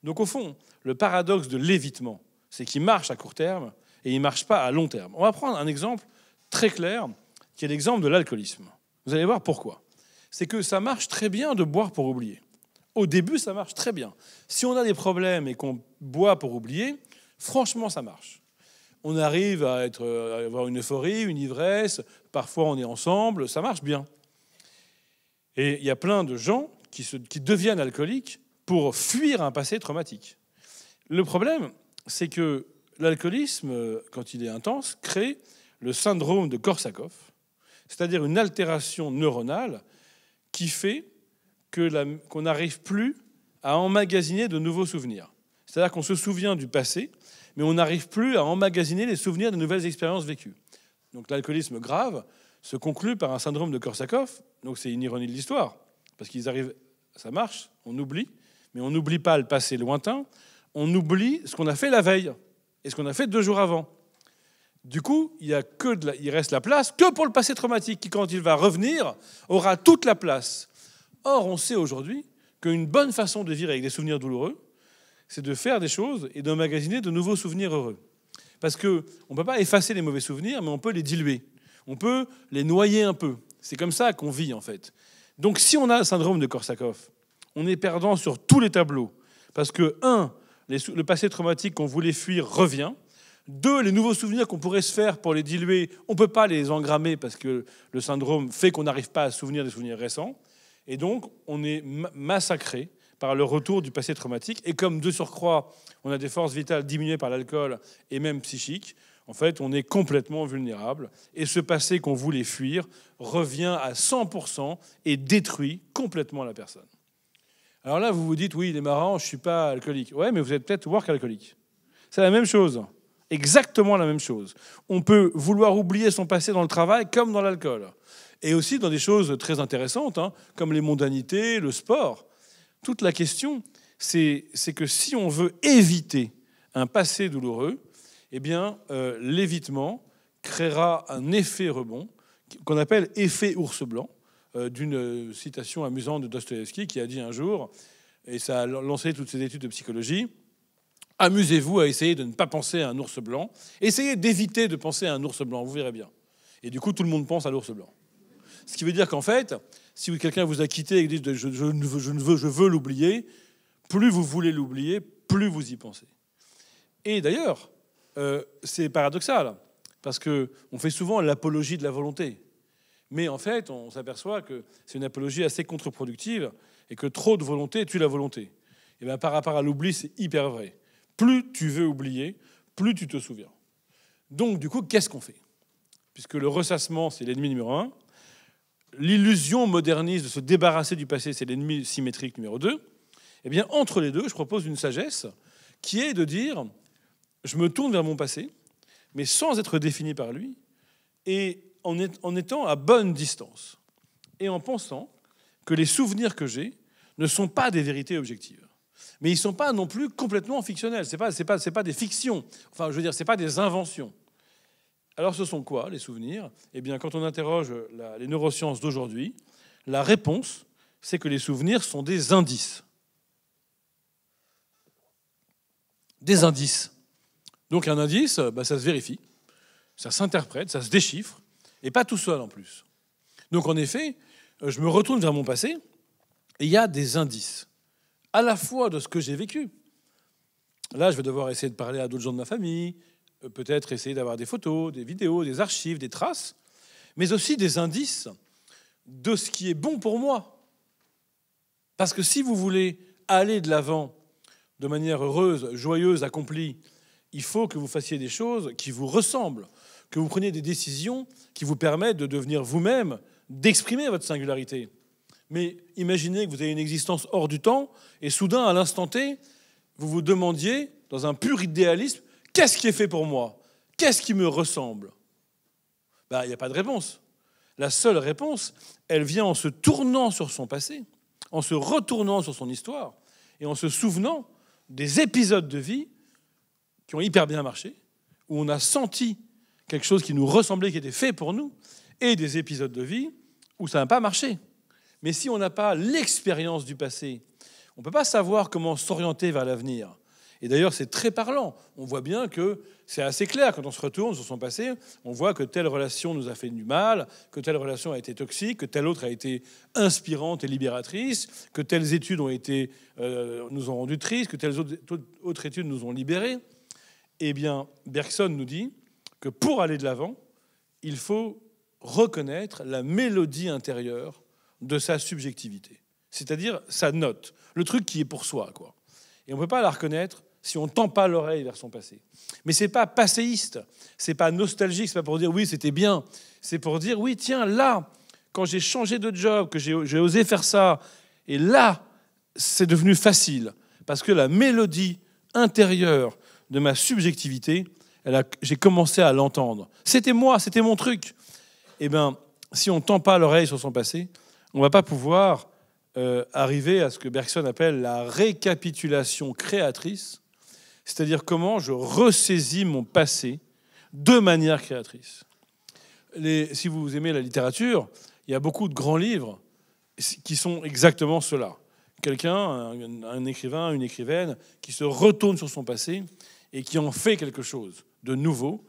Donc au fond, le paradoxe de l'évitement, c'est qu'il marche à court terme, et il ne marche pas à long terme. On va prendre un exemple très clair, qui est l'exemple de l'alcoolisme. Vous allez voir pourquoi. C'est que ça marche très bien de boire pour oublier. Au début, ça marche très bien. Si on a des problèmes et qu'on boit pour oublier, franchement, ça marche. On arrive à, être, avoir une euphorie, une ivresse, parfois on est ensemble, ça marche bien. Et il y a plein de gens qui, se, qui deviennent alcooliques pour fuir un passé traumatique. Le problème, c'est que l'alcoolisme, quand il est intense, crée le syndrome de Korsakoff, c'est-à-dire une altération neuronale qui fait qu'on n'arrive plus à emmagasiner de nouveaux souvenirs. C'est-à-dire qu'on se souvient du passé, mais on n'arrive plus à emmagasiner les souvenirs de nouvelles expériences vécues. Donc l'alcoolisme grave se conclut par un syndrome de Korsakoff, donc c'est une ironie de l'histoire, parce qu'ils arrivent, ça marche, on oublie, mais on n'oublie pas le passé lointain, on oublie ce qu'on a fait la veille et ce qu'on a fait deux jours avant. Du coup, il, y a que il reste la place que pour le passé traumatique qui, quand il va revenir, aura toute la place. Or, on sait aujourd'hui qu'une bonne façon de vivre avec des souvenirs douloureux, c'est de faire des choses et d'emmagasiner de nouveaux souvenirs heureux. Parce qu'on ne peut pas effacer les mauvais souvenirs, mais on peut les diluer. On peut les noyer un peu. C'est comme ça qu'on vit, en fait. Donc, si on a le syndrome de Korsakoff, on est perdant sur tous les tableaux. Parce que, un, le passé traumatique qu'on voulait fuir revient. Deux, les nouveaux souvenirs qu'on pourrait se faire pour les diluer, on ne peut pas les engrammer parce que le syndrome fait qu'on n'arrive pas à souvenir des souvenirs récents. Et donc, on est massacré par le retour du passé traumatique. Et comme de surcroît, on a des forces vitales diminuées par l'alcool et même psychiques, en fait, on est complètement vulnérable. Et ce passé qu'on voulait fuir revient à 100% et détruit complètement la personne. Alors là, vous vous dites, oui, il est marrant, je ne suis pas alcoolique. Ouais, mais vous êtes peut-être work alcoolique. C'est la même chose. Exactement la même chose. On peut vouloir oublier son passé dans le travail comme dans l'alcool. Et aussi dans des choses très intéressantes, hein, comme les mondanités, le sport. Toute la question, c'est que si on veut éviter un passé douloureux, eh bien, euh, l'évitement créera un effet rebond qu'on appelle effet ours blanc, euh, d'une euh, citation amusante de Dostoevsky qui a dit un jour, et ça a lancé toutes ses études de psychologie, amusez-vous à essayer de ne pas penser à un ours blanc, essayez d'éviter de penser à un ours blanc, vous verrez bien. Et du coup, tout le monde pense à l'ours blanc. Ce qui veut dire qu'en fait, si quelqu'un vous a quitté et dit je, ne veux, je, l'oublier, plus vous voulez l'oublier, plus vous y pensez. Et d'ailleurs, euh, c'est paradoxal, parce qu'on fait souvent l'apologie de la volonté. Mais en fait, on s'aperçoit que c'est une apologie assez contre-productive et que trop de volonté tue la volonté. Et bien, par rapport à l'oubli, c'est hyper vrai. Plus tu veux oublier, plus tu te souviens. Donc, du coup, qu'est-ce qu'on fait Puisque le ressassement, c'est l'ennemi numéro un. L'illusion moderniste de se débarrasser du passé, c'est l'ennemi symétrique numéro deux. Eh bien, entre les deux, je propose une sagesse qui est de dire je me tourne vers mon passé, mais sans être défini par lui, et en, étant à bonne distance et en pensant que les souvenirs que j'ai ne sont pas des vérités objectives. Mais ils ne sont pas non plus complètement fictionnels. Ce pas, c'est pas, c'est pas des fictions. Enfin, je veux dire, ce pas des inventions. Alors, ce sont quoi les souvenirs Eh bien, quand on interroge les neurosciences d'aujourd'hui, la réponse, c'est que les souvenirs sont des indices. Des indices. Donc, un indice, bah, ça se vérifie, ça s'interprète, ça se déchiffre. Et pas tout seul en plus. Donc en effet, euh, je me retourne vers mon passé et il y a des indices, à la fois de ce que j'ai vécu. Là, je vais devoir essayer de parler à d'autres gens de ma famille, euh, peut-être essayer d'avoir des photos, des vidéos, des archives, des traces, mais aussi des indices de ce qui est bon pour moi. Parce que si vous voulez aller de l'avant de manière heureuse, joyeuse, accomplie, il faut que vous fassiez des choses qui vous ressemblent, que vous preniez des décisions qui vous permettent de devenir vous-même, d'exprimer votre singularité. Mais imaginez que vous avez une existence hors du temps et soudain, à l'instant T, vous vous demandiez, dans un pur idéalisme, qu'est-ce qui est fait pour moi Qu'est-ce qui me ressemble ben, Il n'y a pas de réponse. La seule réponse, elle vient en se tournant sur son passé, en se retournant sur son histoire et en se souvenant des épisodes de vie qui ont hyper bien marché, où on a senti quelque chose qui nous ressemblait, qui était fait pour nous, et des épisodes de vie où ça n'a pas marché. Mais si on n'a pas l'expérience du passé, on ne peut pas savoir comment s'orienter vers l'avenir. Et d'ailleurs, c'est très parlant. On voit bien que c'est assez clair quand on se retourne sur son passé. On voit que telle relation nous a fait du mal, que telle relation a été toxique, que telle autre a été inspirante et libératrice, que telles études ont été, euh, nous ont rendu tristes, que telles autres études nous ont libérés. Eh bien, Bergson nous dit que pour aller de l'avant, il faut reconnaître la mélodie intérieure de sa subjectivité, c'est-à-dire sa note, le truc qui est pour soi. Quoi. Et on ne peut pas la reconnaître si on ne tend pas l'oreille vers son passé. Mais ce n'est pas passéiste, c'est pas nostalgique, c'est pas pour dire oui, c'était bien, c'est pour dire oui, tiens, là, quand j'ai changé de job, que j'ai osé faire ça, et là, c'est devenu facile, parce que la mélodie intérieure de ma subjectivité j'ai commencé à l'entendre. C'était moi, c'était mon truc. Eh bien, si on ne tend pas l'oreille sur son passé, on ne va pas pouvoir euh, arriver à ce que Bergson appelle la récapitulation créatrice, c'est-à-dire comment je ressaisis mon passé de manière créatrice. si vous aimez la littérature, il y a beaucoup de grands livres qui sont exactement cela. Quelqu'un, un écrivain, une écrivaine, qui se retourne sur son passé et qui en fait quelque chose de nouveau,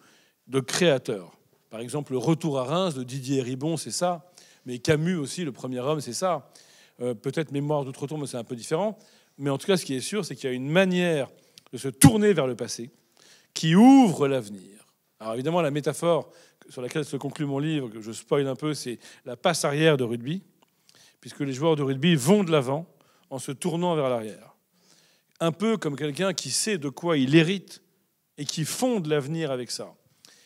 de créateurs. Par exemple, le retour à Reims de Didier Ribon, c'est ça. Mais Camus aussi, le premier homme, c'est ça. Euh, peut-être Mémoire d'outre-tombe, mais c'est un peu différent. Mais en tout cas, ce qui est sûr, c'est qu'il y a une manière de se tourner vers le passé qui ouvre l'avenir. Alors évidemment, la métaphore sur laquelle se conclut mon livre, que je spoil un peu, c'est la passe arrière de rugby, puisque les joueurs de rugby vont de l'avant en se tournant vers l'arrière. Un peu comme quelqu'un qui sait de quoi il hérite et qui fondent l'avenir avec ça.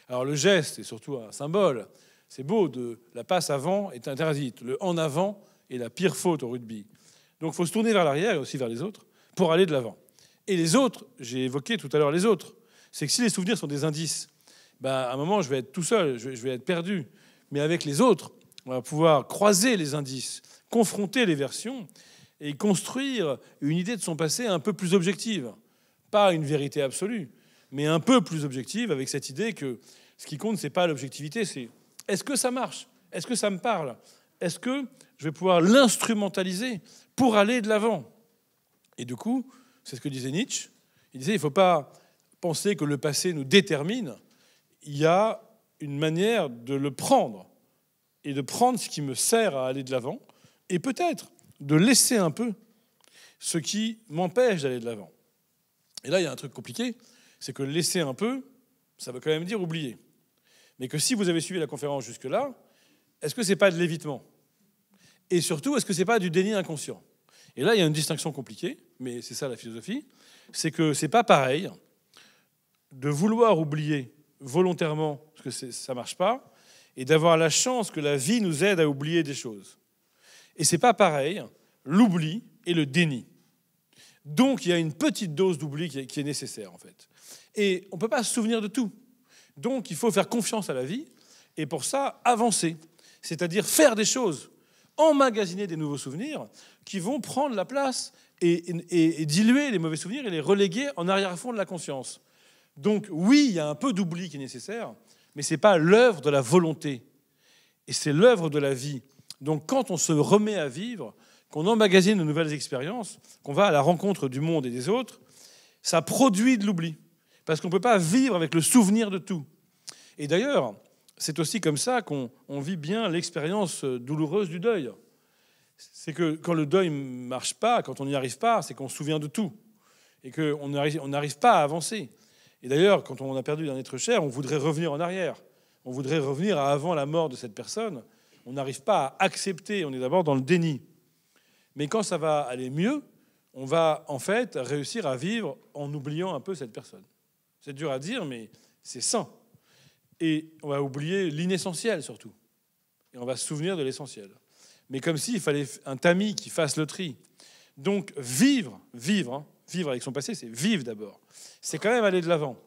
Alors le geste est surtout un symbole. C'est beau, de, la passe avant est interdite. Le en avant est la pire faute au rugby. Donc il faut se tourner vers l'arrière et aussi vers les autres pour aller de l'avant. Et les autres, j'ai évoqué tout à l'heure les autres, c'est que si les souvenirs sont des indices, ben, à un moment je vais être tout seul, je vais être perdu. Mais avec les autres, on va pouvoir croiser les indices, confronter les versions et construire une idée de son passé un peu plus objective. Pas une vérité absolue, mais un peu plus objective, avec cette idée que ce qui compte, ce n'est pas l'objectivité, c'est est-ce que ça marche Est-ce que ça me parle Est-ce que je vais pouvoir l'instrumentaliser pour aller de l'avant Et du coup, c'est ce que disait Nietzsche. Il disait, il ne faut pas penser que le passé nous détermine. Il y a une manière de le prendre et de prendre ce qui me sert à aller de l'avant et peut-être de laisser un peu ce qui m'empêche d'aller de l'avant. Et là, il y a un truc compliqué, c'est que laisser un peu, ça veut quand même dire oublier. Mais que si vous avez suivi la conférence jusque-là, est-ce que ce n'est pas de l'évitement Et surtout, est-ce que ce n'est pas du déni inconscient Et là, il y a une distinction compliquée, mais c'est ça la philosophie, c'est que ce n'est pas pareil de vouloir oublier volontairement, parce que ça ne marche pas, et d'avoir la chance que la vie nous aide à oublier des choses. Et ce n'est pas pareil, l'oubli et le déni. Donc il y a une petite dose d'oubli qui, est nécessaire en fait. Et on ne peut pas se souvenir de tout. Donc il faut faire confiance à la vie et pour ça avancer, c'est-à-dire faire des choses, emmagasiner des nouveaux souvenirs qui vont prendre la place et, diluer les mauvais souvenirs et les reléguer en arrière-fond de la conscience. Donc oui, il y a un peu d'oubli qui est nécessaire, mais ce n'est pas l'œuvre de la volonté, et c'est l'œuvre de la vie. Donc quand on se remet à vivre, qu'on emmagasine de nouvelles expériences, qu'on va à la rencontre du monde et des autres, ça produit de l'oubli. Parce qu'on ne peut pas vivre avec le souvenir de tout. Et d'ailleurs, c'est aussi comme ça qu'on vit bien l'expérience euh, douloureuse du deuil. C'est que quand le deuil ne marche pas, quand on n'y arrive pas, c'est qu'on se souvient de tout. Et qu'on n'arrive pas à avancer. Et d'ailleurs, quand on a perdu un être cher, on voudrait revenir en arrière. On voudrait revenir avant la mort de cette personne. On n'arrive pas à accepter, on est d'abord dans le déni. Mais quand ça va aller mieux, on va en fait réussir à vivre en oubliant un peu cette personne. C'est dur à dire, mais c'est sain. Et on va oublier l'inessentiel surtout. Et on va se souvenir de l'essentiel. Mais comme s'il fallait un tamis qui fasse le tri. Donc vivre, vivre, hein, vivre avec son passé, c'est vivre d'abord. C'est quand même aller de l'avant.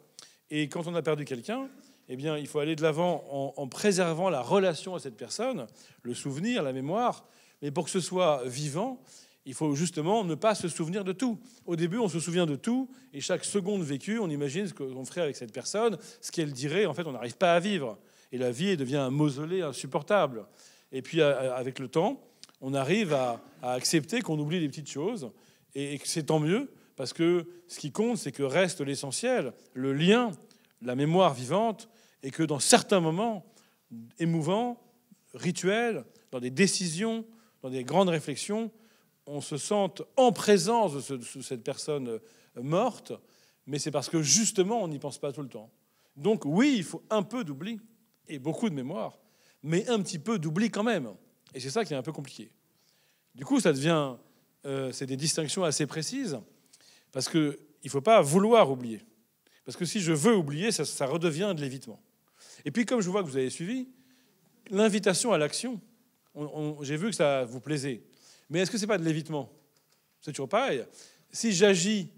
Et quand on a perdu quelqu'un, eh bien, il faut aller de l'avant en, préservant la relation à cette personne, le souvenir, la mémoire, mais pour que ce soit vivant, il faut justement ne pas se souvenir de tout. Au début, on se souvient de tout, et chaque seconde vécue, on imagine ce qu'on ferait avec cette personne, ce qu'elle dirait. En fait, on n'arrive pas à vivre. Et la vie devient un mausolée insupportable. Et puis, avec le temps, on arrive à, accepter qu'on oublie des petites choses, et, et c'est tant mieux, parce que ce qui compte, c'est que reste l'essentiel, le lien, la mémoire vivante, et que dans certains moments émouvants, rituels, dans des décisions, des grandes réflexions, on se sente en présence de, cette personne euh, morte, mais c'est parce que justement, on n'y pense pas tout le temps. Donc oui, il faut un peu d'oubli, et beaucoup de mémoire, mais un petit peu d'oubli quand même. Et c'est ça qui est un peu compliqué. Du coup, ça devient, euh, c'est des distinctions assez précises, parce qu'il ne faut pas vouloir oublier. Parce que si je veux oublier, ça redevient de l'évitement. Et puis, comme je vois que vous avez suivi, l'invitation à l'action, j'ai vu que ça vous plaisait. Mais est-ce que ce n'est pas de l'évitement C'est toujours pareil. Si j'agis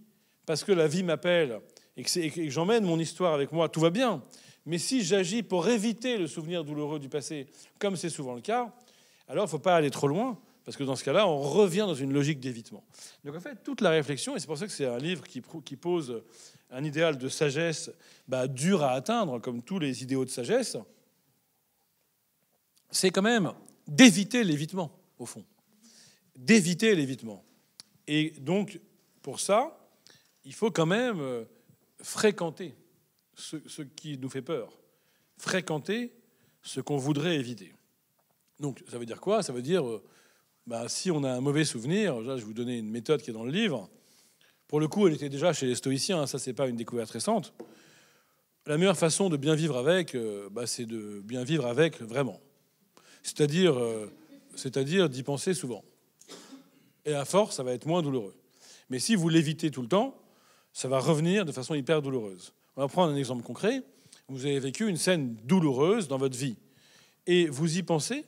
parce que la vie m'appelle et que, j'emmène mon histoire avec moi, tout va bien. Mais si j'agis pour éviter le souvenir douloureux du passé, comme c'est souvent le cas, alors il ne faut pas aller trop loin, parce que dans ce cas-là, on revient dans une logique d'évitement. Donc en fait, toute la réflexion, et c'est pour ça que c'est un livre qui, qui, pose un idéal de sagesse bah, dur à atteindre, comme tous les idéaux de sagesse, c'est quand même d'éviter l'évitement, au fond. D'éviter l'évitement. Et donc, pour ça, il faut quand même euh, fréquenter ce, qui nous fait peur, fréquenter ce qu'on voudrait éviter. Donc, ça veut dire quoi Ça veut dire, euh, bah, si on a un mauvais souvenir, je vais vous donner une méthode qui est dans le livre. Pour le coup, elle était déjà chez les stoïciens, hein, ça, c'est pas une découverte récente. La meilleure façon de bien vivre avec, euh, bah, c'est de bien vivre avec vraiment c'est-à-dire euh, dire d'y penser souvent. Et à force, ça va être moins douloureux. Mais si vous l'évitez tout le temps, ça va revenir de façon hyper douloureuse. On va prendre un exemple concret. Vous avez vécu une scène douloureuse dans votre vie. Et vous y pensez.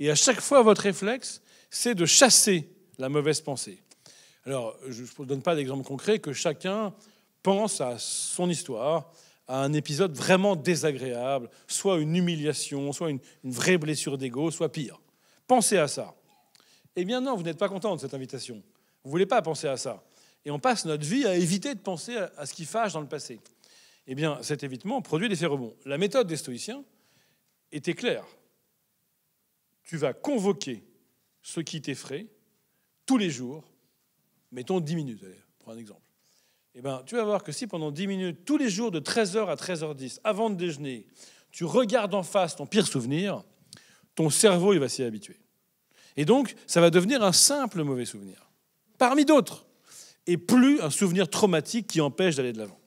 Et à chaque fois, votre réflexe, c'est de chasser la mauvaise pensée. Alors, je ne vous donne pas d'exemple concret que chacun pense à son histoire, à un épisode vraiment désagréable, soit une humiliation, soit une, vraie blessure d'ego, soit pire. Pensez à ça. Eh bien non, vous n'êtes pas content de cette invitation. Vous ne voulez pas penser à ça. Et on passe notre vie à éviter de penser à, ce qui fâche dans le passé. Eh bien, cet évitement produit des faits rebonds. La méthode des stoïciens était claire. Tu vas convoquer ce qui t'effraie tous les jours, mettons 10 minutes, pour un exemple. Eh ben, tu vas voir que si pendant 10 minutes, tous les jours de 13h à 13h10, avant de déjeuner, tu regardes en face ton pire souvenir, ton cerveau, il va s'y habituer. Et donc, ça va devenir un simple mauvais souvenir, parmi d'autres, et plus un souvenir traumatique qui empêche d'aller de l'avant.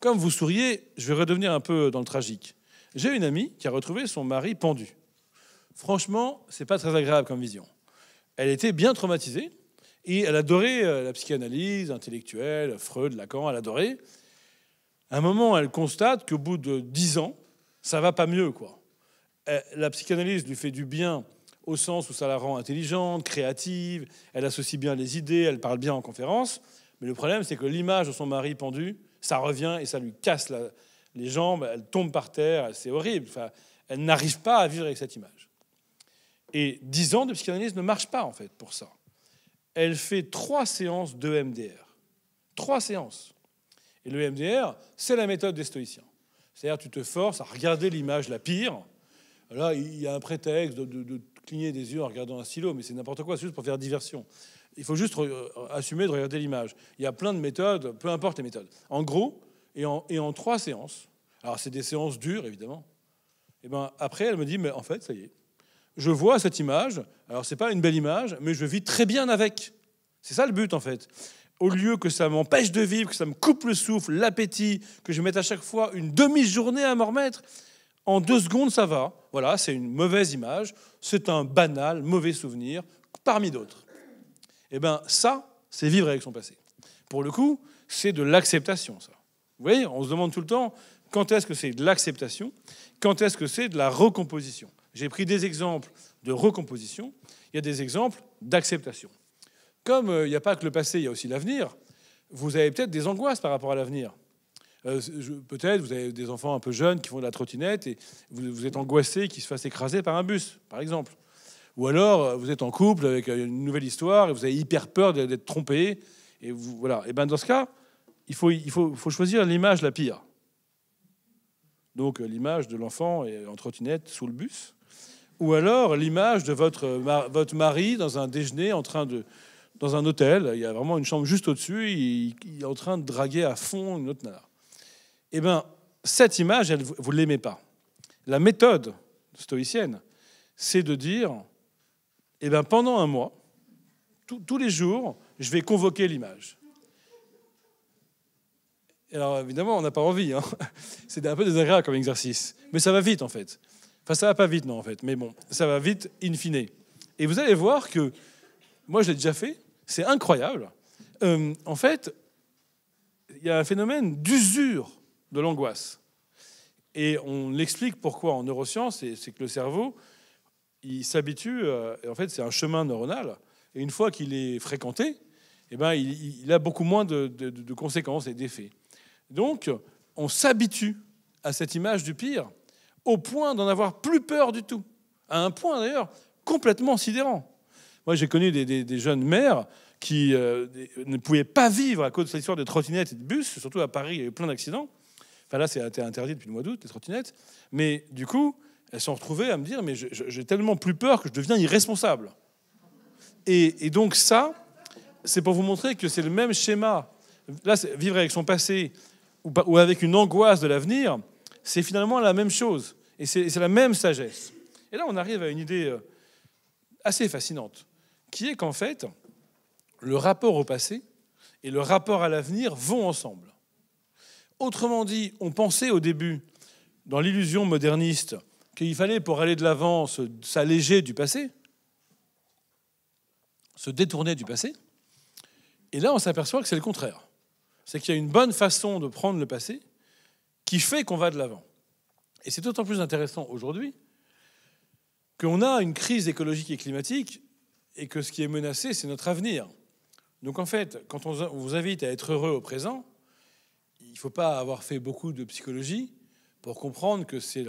Comme vous souriez, je vais redevenir un peu dans le tragique. J'ai une amie qui a retrouvé son mari pendu. Franchement, c'est pas très agréable comme vision. Elle était bien traumatisée, et elle adorait euh, la psychanalyse intellectuelle, Freud, Lacan, elle adorait. À un moment, elle constate qu'au bout de dix ans, ça va pas mieux, quoi. Euh, la psychanalyse lui fait du bien au sens où ça la rend intelligente, créative, elle associe bien les idées, elle parle bien en conférence, mais le problème, c'est que l'image de son mari pendu, ça revient et ça lui casse les jambes, elle tombe par terre, c'est horrible. Enfin, elle n'arrive pas à vivre avec cette image. Et dix ans de psychanalyse ne marche pas, en fait, pour ça elle fait trois séances de MDR. Trois séances. Et le MDR, c'est la méthode des stoïciens. C'est-à-dire, tu te forces à regarder l'image la pire. Là, il y a un prétexte de, cligner des yeux en regardant un stylo, mais c'est n'importe quoi, c'est juste pour faire diversion. Il faut juste euh, assumer de regarder l'image. Il y a plein de méthodes, peu importe les méthodes. En gros, et en, et en trois séances, alors c'est des séances dures évidemment, et eh ben après elle me dit, mais en fait, ça y est, je vois cette image, alors n'est pas une belle image, mais je vis très bien avec. C'est ça le but en fait. Au lieu que ça m'empêche de vivre, que ça me coupe le souffle, l'appétit, que je mette à chaque fois une demi-journée à m'en remettre, en deux secondes ça va. Voilà, c'est une mauvaise image, c'est un banal, mauvais souvenir parmi d'autres. Eh bien ça, c'est vivre avec son passé. Pour le coup, c'est de l'acceptation ça. Vous voyez, on se demande tout le temps quand est-ce que c'est de l'acceptation, quand est-ce que c'est de la recomposition. J'ai pris des exemples de recomposition, il y a des exemples d'acceptation. Comme euh, il n'y a pas que le passé, il y a aussi l'avenir, vous avez peut-être des angoisses par rapport à l'avenir. Euh, peut-être vous avez des enfants un peu jeunes qui font de la trottinette et vous, êtes angoissé qu'ils se fassent écraser par un bus, par exemple. Ou alors euh, vous êtes en couple avec une nouvelle histoire et vous avez hyper peur d'être trompé. Et vous, voilà. Et ben dans ce cas, il faut, il faut, faut choisir l'image la pire. Donc l'image de l'enfant en trottinette sous le bus ou alors l'image de votre, votre mari dans un déjeuner en train de, dans un hôtel, il y a vraiment une chambre juste au-dessus, il, est en train de draguer à fond une autre nana. Eh bien, cette image, elle, vous ne l'aimez pas. La méthode stoïcienne, c'est de dire, eh bien, pendant un mois, tous les jours, je vais convoquer l'image. Alors évidemment, on n'a pas envie. Hein. <laughs> c'est un peu désagréable comme exercice. Mais ça va vite en fait. Ça ça va pas vite, non, en fait. Mais bon, ça va vite in fine. Et vous allez voir que, moi, je l'ai déjà fait, c'est incroyable. Euh, en fait, il y a un phénomène d'usure de l'angoisse. Et on l'explique pourquoi en neurosciences, c'est que le cerveau, il s'habitue, euh, en fait, c'est un chemin neuronal. Et une fois qu'il est fréquenté, eh ben, il, a beaucoup moins de conséquences et d'effets. Donc, on s'habitue à cette image du pire au point d'en avoir plus peur du tout. À un point d'ailleurs complètement sidérant. Moi, j'ai connu des, jeunes mères qui euh, ne pouvaient pas vivre à cause de cette histoire de trottinettes et de bus, surtout à Paris, il y a eu plein d'accidents. Enfin là, c'est interdit depuis le mois d'août, les trottinettes. Mais du coup, elles sont retrouvées à me dire, mais j'ai tellement plus peur que je deviens irresponsable. Et, donc ça, c'est pour vous montrer que c'est le même schéma. Là, vivre avec son passé ou avec une angoisse de l'avenir, c'est finalement la même chose. Et c'est la même sagesse. Et là, on arrive à une idée euh, assez fascinante, qui est qu'en fait, le rapport au passé et le rapport à l'avenir vont ensemble. Autrement dit, on pensait au début, dans l'illusion moderniste, qu'il fallait, pour aller de l'avant, s'alléger du passé, se détourner du passé. Et là, on s'aperçoit que c'est le contraire. C'est qu'il y a une bonne façon de prendre le passé, qui fait qu'on va de l'avant. Et c'est d'autant plus intéressant aujourd'hui qu'on a une crise écologique et climatique et que ce qui est menacé, c'est notre avenir. Donc en fait, quand on vous invite à être heureux au présent, il ne faut pas avoir fait beaucoup de psychologie pour comprendre que c'est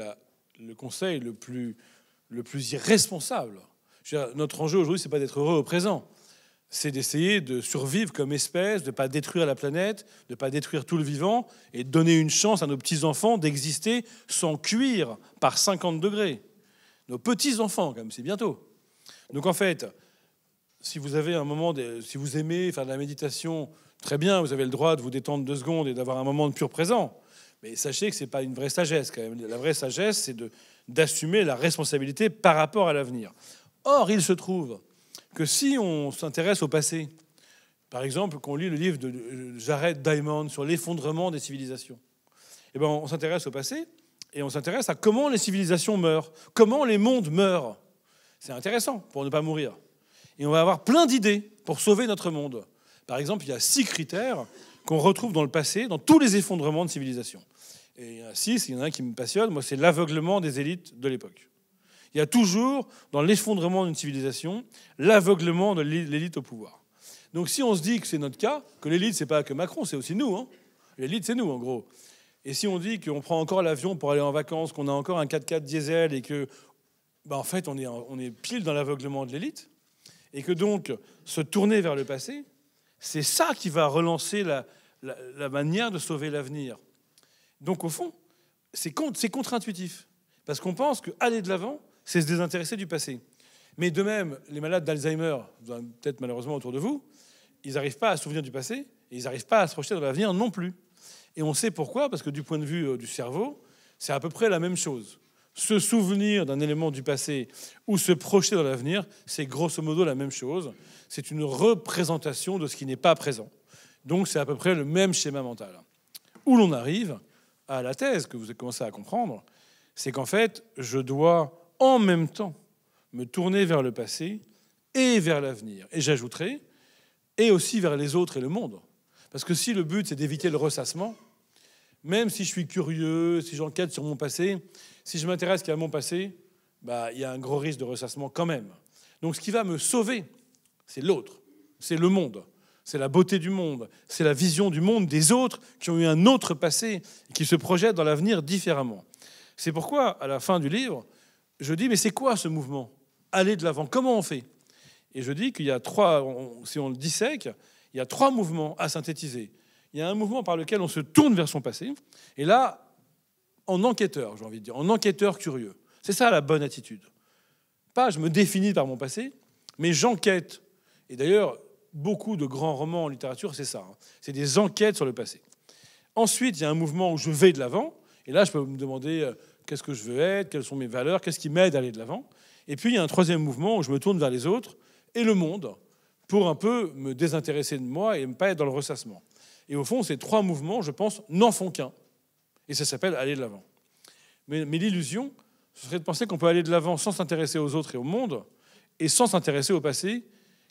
le conseil le plus, le plus irresponsable. notre enjeu aujourd'hui, ce n'est pas d'être heureux au présent, c'est d'essayer de survivre comme espèce, de ne pas détruire la planète, de ne pas détruire tout le vivant, et de donner une chance à nos petits-enfants d'exister sans cuire par 50 degrés. Nos petits-enfants, comme c'est bientôt. Donc en fait, si vous avez un moment, si vous aimez faire de la méditation, très bien, vous avez le droit de vous détendre deux secondes et d'avoir un moment de pur présent. Mais sachez que ce n'est pas une vraie sagesse quand La vraie sagesse, c'est d'assumer la responsabilité par rapport à l'avenir. Or, il se trouve que si on s'intéresse au passé, par exemple, qu'on lit le livre de Jared Diamond sur l'effondrement des civilisations, eh ben on s'intéresse au passé et on s'intéresse à comment les civilisations meurent, comment les mondes meurent. C'est intéressant pour ne pas mourir. Et on va avoir plein d'idées pour sauver notre monde. Par exemple, il y a six critères qu'on retrouve dans le passé, dans tous les effondrements de civilisations. Et il y en a six, il y en a un qui me passionne, moi c'est l'aveuglement des élites de l'époque. Il y a toujours, dans l'effondrement d'une civilisation, l'aveuglement de l'élite au pouvoir. Donc si on se dit que c'est notre cas, que l'élite, c'est pas que Macron, c'est aussi nous. Hein. L'élite, c'est nous, en gros. Et si on dit qu'on prend encore l'avion pour aller en vacances, qu'on a encore un 4x4 diesel et que, bah, en fait, on est, on est pile dans l'aveuglement de l'élite, et que donc se tourner vers le passé, c'est ça qui va relancer la, la, la manière de sauver l'avenir. Donc au fond, c'est contre-intuitif. Parce qu'on pense qu'aller de l'avant, c'est se désintéresser du passé. Mais de même, les malades d'Alzheimer, ben, peut-être malheureusement autour de vous, ils n'arrivent pas à se souvenir du passé et ils n'arrivent pas à se projeter dans l'avenir non plus. Et on sait pourquoi, parce que du point de vue euh, du cerveau, c'est à peu près la même chose. Se souvenir d'un élément du passé ou se projeter dans l'avenir, c'est grosso modo la même chose. C'est une représentation de ce qui n'est pas présent. Donc c'est à peu près le même schéma mental. Où l'on arrive à la thèse que vous avez commencé à comprendre, c'est qu'en fait, je dois en même temps me tourner vers le passé et vers l'avenir. Et j'ajouterai, et aussi vers les autres et le monde. Parce que si le but, c'est d'éviter le ressassement, même si je suis curieux, si j'enquête sur mon passé, si je m'intéresse qu'à mon passé, bah, il y a un gros risque de ressassement quand même. Donc ce qui va me sauver, c'est l'autre, c'est le monde, c'est la beauté du monde, c'est la vision du monde des autres qui ont eu un autre passé et qui se projettent dans l'avenir différemment. C'est pourquoi, à la fin du livre, je dis, mais c'est quoi ce mouvement Aller de l'avant, comment on fait Et je dis qu'il y a trois, si on le dissèque, il y a trois mouvements à synthétiser. Il y a un mouvement par lequel on se tourne vers son passé, et là, en enquêteur, j'ai envie de dire, en enquêteur curieux. C'est ça la bonne attitude. Pas je me définis par mon passé, mais j'enquête. Et d'ailleurs, beaucoup de grands romans en littérature, c'est ça. Hein. C'est des enquêtes sur le passé. Ensuite, il y a un mouvement où je vais de l'avant, et là, je peux me demander euh, Qu'est-ce que je veux être Quelles sont mes valeurs Qu'est-ce qui m'aide à aller de l'avant Et puis, il y a un troisième mouvement où je me tourne vers les autres et le monde pour un peu me désintéresser de moi et ne pas être dans le ressassement. Et au fond, ces trois mouvements, je pense, n'en font qu'un. Et ça s'appelle aller de l'avant. Mais, mais l'illusion, ce serait de penser qu'on peut aller de l'avant sans s'intéresser aux autres et au monde, et sans s'intéresser au passé,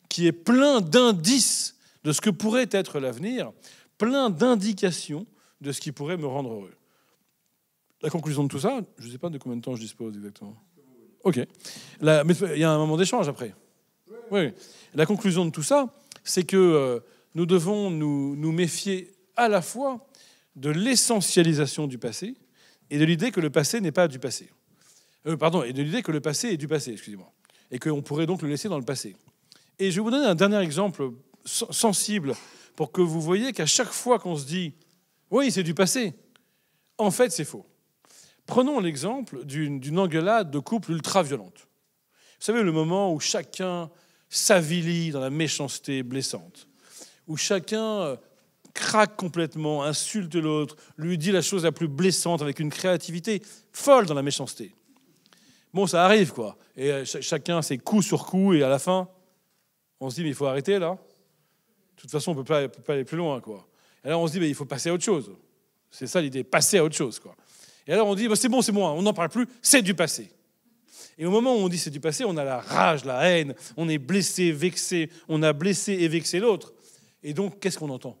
qui est plein d'indices de ce que pourrait être l'avenir, plein d'indications de ce qui pourrait me rendre heureux la conclusion de tout ça, je ne sais pas de combien de temps je dispose exactement. Ok. mais il y a un moment d'échange après. Oui. La conclusion de tout ça, c'est que euh, nous devons nous, nous, méfier à la fois de l'essentialisation du passé et de l'idée que le passé n'est pas du passé. Euh, pardon, et de l'idée que le passé est du passé, excusez-moi. Et qu'on pourrait donc le laisser dans le passé. Et je vais vous donner un dernier exemple sensible pour que vous voyez qu'à chaque fois qu'on se dit oui, c'est du passé, en fait, c'est faux. Prenons l'exemple d'une engueulade de couple ultra violente. Vous savez, le moment où chacun s'avilit dans la méchanceté blessante, où chacun euh, craque complètement, insulte l'autre, lui dit la chose la plus blessante avec une créativité folle dans la méchanceté. Bon, ça arrive quoi. Et euh, chacun, c'est coup sur coup, et à la fin, on se dit, mais il faut arrêter là. De toute façon, on ne peut pas aller plus loin quoi. Et là, on se dit, mais il faut passer à autre chose. C'est ça l'idée, passer à autre chose quoi. Et alors on dit, bah, c'est bon, c'est bon, hein, on n'en parle plus, c'est du passé. Et au moment où on dit c'est du passé, on a la rage, la haine, on est blessé, vexé, on a blessé et vexé l'autre. Et donc, qu'est-ce qu'on entend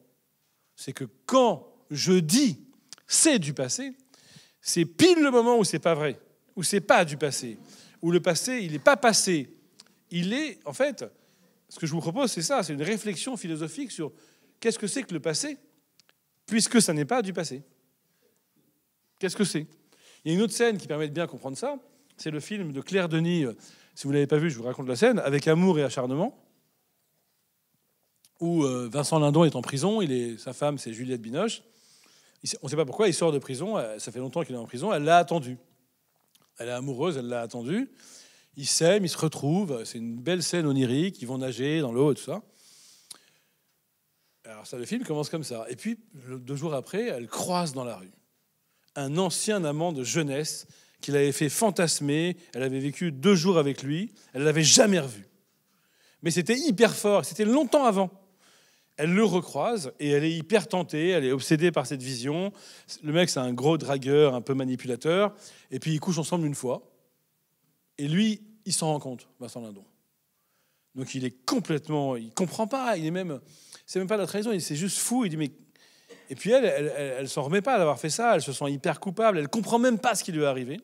C'est que quand je dis c'est du passé, c'est pile le moment où c'est pas vrai, où c'est pas du passé, où le passé, il n'est pas passé. Il est, en fait, ce que je vous propose, c'est ça, c'est une réflexion philosophique sur qu'est-ce que c'est que le passé, puisque ça n'est pas du passé. Qu'est-ce que c'est Il y a une autre scène qui permet de bien comprendre ça. C'est le film de Claire Denis. Euh, si vous ne l'avez pas vu, je vous raconte la scène. Avec amour et acharnement, où euh, Vincent Lindon est en prison. Il est, sa femme, c'est Juliette Binoche. on ne sait pas pourquoi. Il sort de prison. Euh, ça fait longtemps qu'il est en prison. Elle l'a attendu. Elle est amoureuse. Elle l'a attendu. Ils s'aiment. Ils se retrouvent. C'est une belle scène onirique. Ils vont nager dans l'eau et tout ça. Alors ça, le film commence comme ça. Et puis, deux jours après, elle croise dans la rue un ancien amant de jeunesse qu'il avait fait fantasmer. Elle avait vécu deux jours avec lui. Elle ne l'avait jamais revu. Mais c'était hyper fort. C'était longtemps avant. Elle le recroise et elle est hyper tentée. Elle est obsédée par cette vision. Le mec, c'est un gros dragueur, un peu manipulateur. Et puis ils couchent ensemble une fois. Et lui, il s'en rend compte, Vincent Lindon. Donc il est complètement, il comprend pas. Il est même, c'est même pas la trahison. Il c'est juste fou. Il dit mais et puis elle, elle, elle, s'en remet pas d'avoir fait ça, elle se sent hyper coupable, elle comprend même pas ce qui lui est arrivé.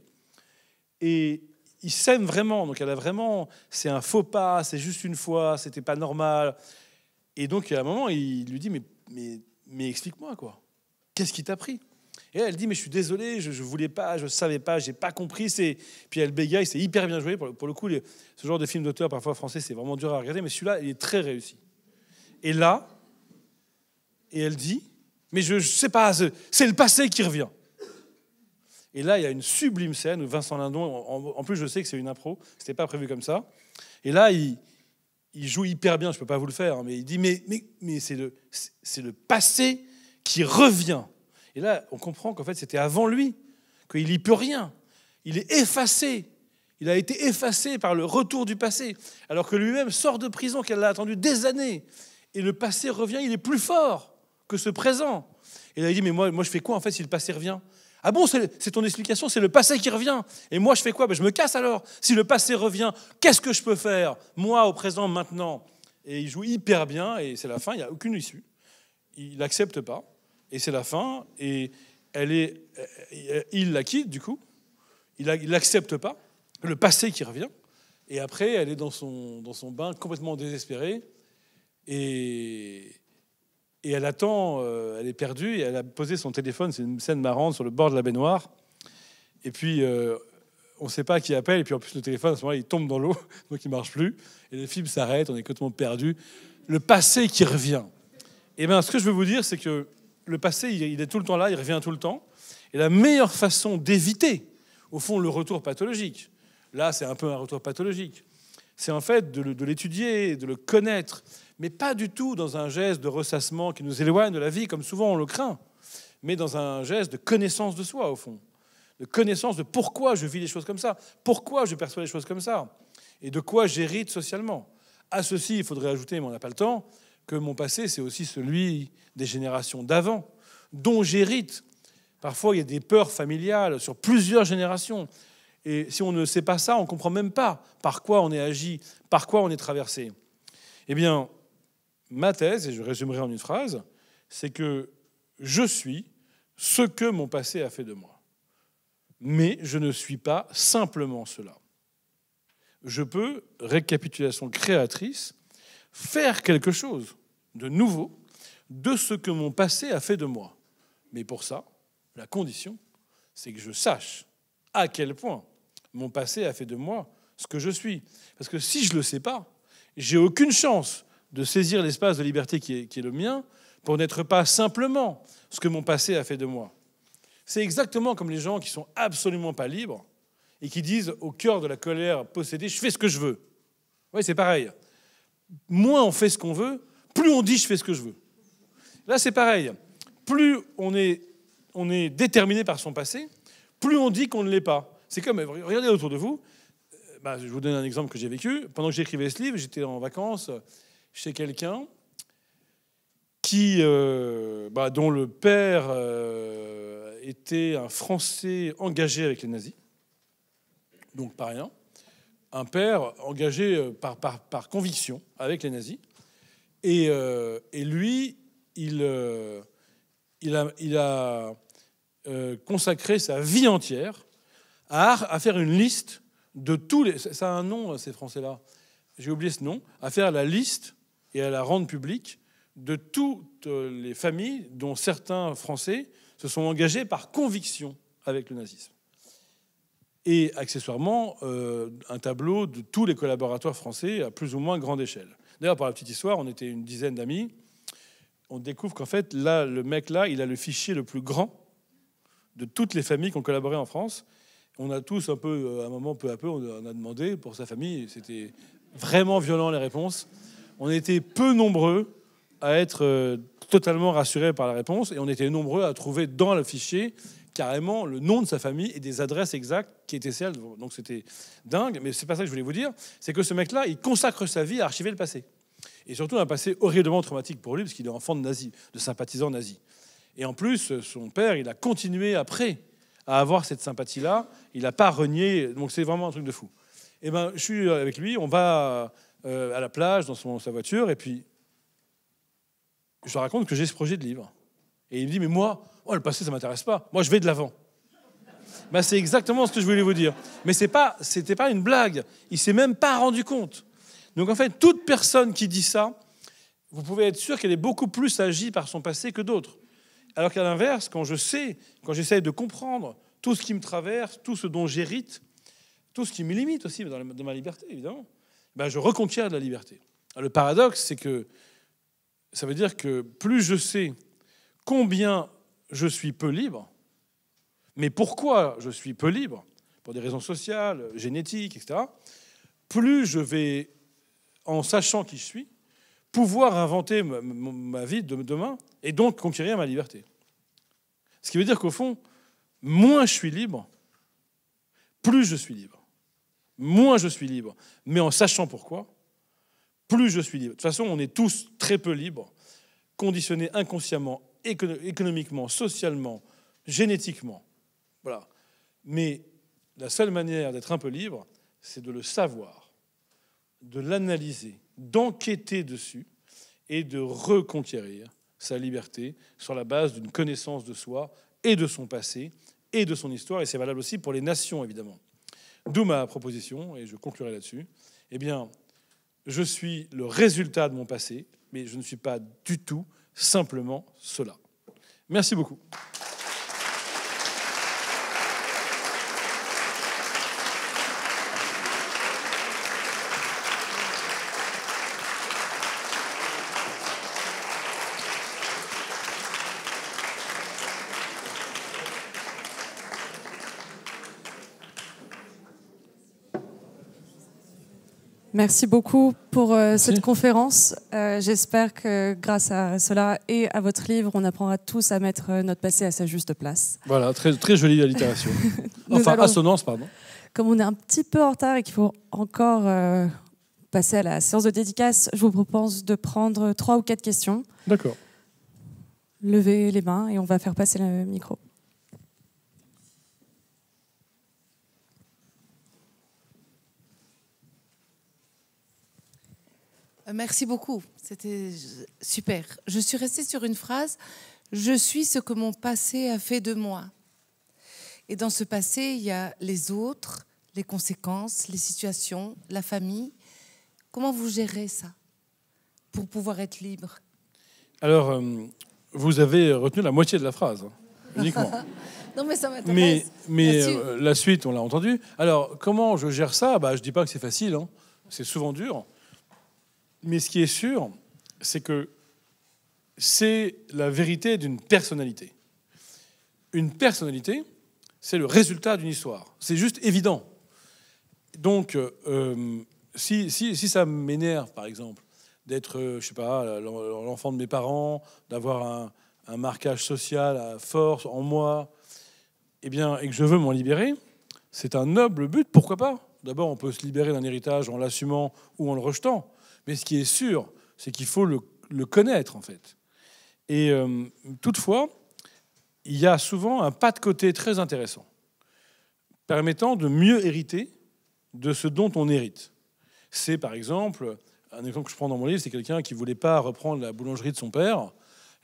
Et il s'aime vraiment, donc elle a vraiment, c'est un faux pas, c'est juste une fois, c'était pas normal. Et donc à un moment, il lui dit, mais, mais, mais explique-moi quoi, qu'est-ce qui t'a pris Et elle dit, mais je suis désolé, je, je voulais pas, je savais pas, j'ai pas compris. C'est puis elle bégaye, c'est hyper bien joué. Pour, le coup, ce genre de film d'auteur parfois français, c'est vraiment dur à regarder, mais celui-là, il est très réussi. Et là, et elle dit, mais je ne sais pas, c'est le passé qui revient. Et là, il y a une sublime scène où Vincent Lindon, en, plus je sais que c'est une impro, c'était pas prévu comme ça. Et là, il, joue hyper bien, je ne peux pas vous le faire, hein, mais il dit Mais, c'est le, le, passé qui revient. Et là, on comprend qu'en fait, c'était avant lui, qu'il n'y peut rien. Il est effacé. Il a été effacé par le retour du passé, alors que lui-même sort de prison, qu'elle a attendu des années. Et le passé revient, il est plus fort que ce présent. Et là, il dit, mais moi, moi je fais quoi en fait si le passé revient Ah bon, c'est ton explication, c'est le passé qui revient. Et moi, je fais quoi ben, Je me casse alors. Si le passé revient, qu'est-ce que je peux faire Moi, au présent, maintenant. Et il joue hyper bien, et c'est la fin, il n'y a aucune issue. Il n'accepte pas, et c'est la fin, et elle est, euh, il la quitte du coup, il n'accepte pas, le passé qui revient, et après elle est dans son, dans son bain complètement désespérée, et, et elle attend, euh, elle est perdue, et elle a posé son téléphone, c'est une scène marrante, sur le bord de la baignoire. Et puis, euh, on ne sait pas qui appelle, et puis en plus, le téléphone, à ce moment-là, il tombe dans l'eau, <laughs> donc il ne marche plus. Et le film s'arrête. on est complètement perdu. Le passé qui revient. Et eh bien, ce que je veux vous dire, c'est que le passé, il est tout le temps là, il revient tout le temps. Et la meilleure façon d'éviter, au fond, le retour pathologique, là, c'est un peu un retour pathologique, c'est en fait de l'étudier, de le connaître, mais pas du tout dans un geste de ressassement qui nous éloigne de la vie, comme souvent on le craint, mais dans un geste de connaissance de soi, au fond, de connaissance de pourquoi je vis les choses comme ça, pourquoi je perçois les choses comme ça, et de quoi j'hérite socialement. À ceci, il faudrait ajouter, mais on n'a pas le temps, que mon passé, c'est aussi celui des générations d'avant, dont j'hérite. Parfois, il y a des peurs familiales sur plusieurs générations. Et si on ne sait pas ça, on ne comprend même pas par quoi on est agi, par quoi on est traversé. Eh bien, ma thèse, et je résumerai en une phrase, c'est que je suis ce que mon passé a fait de moi. Mais je ne suis pas simplement cela. Je peux, récapitulation créatrice, faire quelque chose de nouveau de ce que mon passé a fait de moi. Mais pour ça, la condition, c'est que je sache à quel point mon passé a fait de moi ce que je suis. Parce que si je ne le sais pas, j'ai aucune chance de saisir l'espace de liberté qui est, le mien pour n'être pas simplement ce que mon passé a fait de moi. C'est exactement comme les gens qui sont absolument pas libres et qui disent au cœur de la colère possédée, je fais ce que je veux. Oui, c'est pareil. Moins on fait ce qu'on veut, plus on dit je fais ce que je veux. Là, c'est pareil. Plus on est, déterminé par son passé, plus on dit qu'on ne l'est pas. C'est comme, regardez autour de vous, euh, bah, je vous donne un exemple que j'ai vécu. Pendant que j'écrivais ce livre, j'étais en vacances chez quelqu'un qui, euh, bah, dont le père euh, était un Français engagé avec les nazis, donc pas rien, un père engagé euh, par, conviction avec les nazis, et, lui, il, a, consacré sa vie entière à, à, faire une liste de tous les... Ça a un nom, ces Français-là, j'ai oublié ce nom, à faire la liste et à la rendre publique de toutes les familles dont certains Français se sont engagés par conviction avec le nazisme. Et accessoirement, euh, un tableau de tous les collaborateurs français à plus ou moins grande échelle. D'ailleurs, par la petite histoire, on était une dizaine d'amis. On découvre qu'en fait, là, le mec là, il a le fichier le plus grand de toutes les familles qui ont collaboré en France. On a tous un peu, euh, à un moment, peu à peu, on a demandé pour sa famille. C'était vraiment violent les réponses on était peu nombreux à être euh, totalement rassurés par la réponse et on était nombreux à trouver dans le fichier carrément le nom de sa famille et des adresses exactes qui étaient celles. Donc c'était dingue, mais c'est pas ça que je voulais vous dire. C'est que ce mec-là, il consacre sa vie à archiver le passé. Et surtout un passé horriblement traumatique pour lui, parce qu'il est enfant de nazi, de sympathisant nazis. Et en plus, son père, il a continué après à avoir cette sympathie-là. Il n'a pas renié. Donc c'est vraiment un truc de fou. Eh ben, je suis avec lui. On va euh, à la plage, dans sa voiture, et puis je raconte que j'ai ce projet de livre. Et il me dit, mais moi, oh, le passé, ça ne m'intéresse pas. Moi, je vais de l'avant. Bah c'est exactement ce que je voulais vous dire. Mais ce n'était pas, pas une blague. Il s'est même pas rendu compte. Donc en fait, toute personne qui dit ça, vous pouvez être sûr qu'elle est beaucoup plus agie par son passé que d'autres. Alors qu'à l'inverse, quand je sais, quand j'essaye de comprendre tout ce qui me traverse, tout ce dont j'hérite, tout ce qui me limite aussi dans, ma liberté, évidemment, ben, je reconquiers de la liberté. Ah, le paradoxe, c'est que ça veut dire que plus je sais combien je suis peu libre, mais pourquoi je suis peu libre, pour des raisons sociales, génétiques, etc., plus je vais, en sachant qui je suis, pouvoir inventer ma, ma vie de demain et donc conquérir ma liberté. Ce qui veut dire qu'au fond, moins je suis libre, plus je suis libre moins je suis libre. Mais en sachant pourquoi, plus je suis libre. De toute façon, on est tous très peu libres, conditionnés inconsciemment, économiquement, socialement, génétiquement. Voilà. Mais la seule manière d'être un peu libre, c'est de le savoir, de l'analyser, d'enquêter dessus et de reconquérir sa liberté sur la base d'une connaissance de soi et de son passé et de son histoire. Et c'est valable aussi pour les nations, évidemment. D'où ma proposition, et je conclurai là-dessus. Eh bien, je suis le résultat de mon passé, mais je ne suis pas du tout simplement cela. Merci beaucoup. Merci beaucoup pour euh, cette conférence. Euh, j'espère que grâce à cela et à votre livre, on apprendra tous à mettre euh, notre passé à sa juste place. Voilà, très, très jolie allitération. <laughs> enfin, assonance, pardon. Comme on est un petit peu en retard et qu'il faut encore passer à la séance de dédicace, je vous propose de prendre trois ou quatre questions. D'accord. Levez les mains et on va faire passer le micro. Euh, merci beaucoup. C'était super. Je suis restée sur une phrase. Je suis ce que mon passé a fait de moi. Et dans ce passé, il y a les autres, les conséquences, les situations, la famille. Comment vous gérez ça pour pouvoir être libre Alors, euh, vous avez retenu la moitié de la phrase, hein, uniquement. <laughs> non, mais ça m'intéresse. Mais, euh, la suite, on l'a entendu. Alors, comment je gère ça bah, Je ne dis pas que c'est facile, hein. c'est souvent dur. Mais ce qui est sûr, c'est que c'est la vérité d'une personnalité. Une personnalité, c'est le résultat d'une histoire. C'est juste évident. Donc, euh, si, si, ça m'énerve, par exemple, d'être, euh, je sais pas, l'enfant de mes parents, d'avoir un, un, marquage social à force en moi, eh bien, et que je veux m'en libérer, c'est un noble but, pourquoi pas D'abord, on peut se libérer d'un héritage en l'assumant ou en le rejetant. Mais ce qui est sûr, c'est qu'il faut le, connaître, en fait. Et euh, toutefois, il y a souvent un pas de côté très intéressant, permettant de mieux hériter de ce dont on hérite. C'est par exemple, un exemple que je prends dans mon livre, c'est quelqu'un qui ne voulait pas reprendre la boulangerie de son père.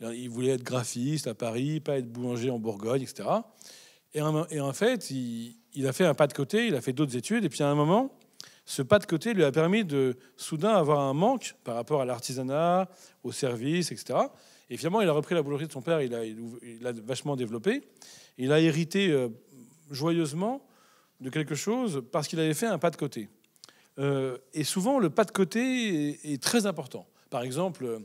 Il voulait être graphiste à Paris, pas être boulanger en Bourgogne, etc. Et en, fait, il, a fait un pas de côté, il a fait d'autres études, et puis à un moment, ce pas de côté lui a permis de soudain avoir un manque par rapport à l'artisanat, au service etc. Et finalement, il a repris la boulangerie de son père, il l'a vachement développé. Il a hérité euh, joyeusement de quelque chose parce qu'il avait fait un pas de côté. Euh, et souvent, le pas de côté est, très important. Par exemple,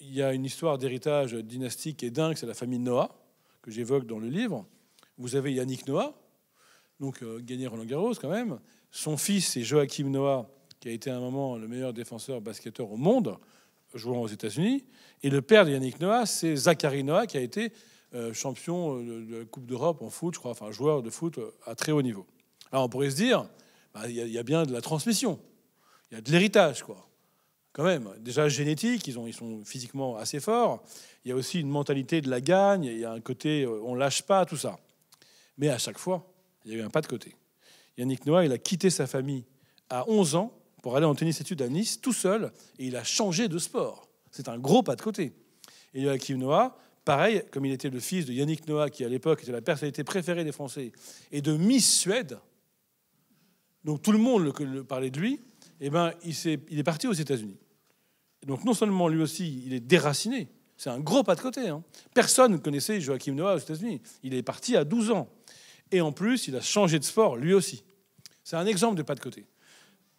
il y a une histoire d'héritage dynastique et dingue, c'est la famille Noah, que j'évoque dans le livre. Vous avez Yannick Noah, donc euh, gagné Roland Garros quand même, son fils c'est Joachim Noah, qui a été à un moment le meilleur défenseur basketteur au monde, jouant aux États-Unis. Et le père de Yannick Noah, c'est Zachary Noah, qui a été euh, champion euh, de la Coupe d'Europe en foot, je crois, enfin joueur de foot euh, à très haut niveau. Alors on pourrait se dire, bah, il y, a bien de la transmission, il y a de l'héritage, quoi. Quand même, déjà génétique, ils, ils sont physiquement assez forts. Il y a aussi une mentalité de la gagne, il y a un côté on lâche pas, tout ça. Mais à chaque fois, il y a eu un pas de côté. Yannick Noah, il a quitté sa famille à 11 ans pour aller en tennis études à Nice tout seul et il a changé de sport. C'est un gros pas de côté. Et Joachim Noah, pareil, comme il était le fils de Yannick Noah, qui à l'époque était la personnalité préférée des Français, et de Miss Suède, donc tout le monde le, parlait de lui, et eh ben, il, est, parti aux États-Unis. Donc non seulement lui aussi, il est déraciné, c'est un gros pas de côté. Hein. Personne ne connaissait Joachim Noah aux États-Unis. Il est parti à 12 ans. Et en plus, il a changé de sport, lui aussi. C'est un exemple de pas de côté.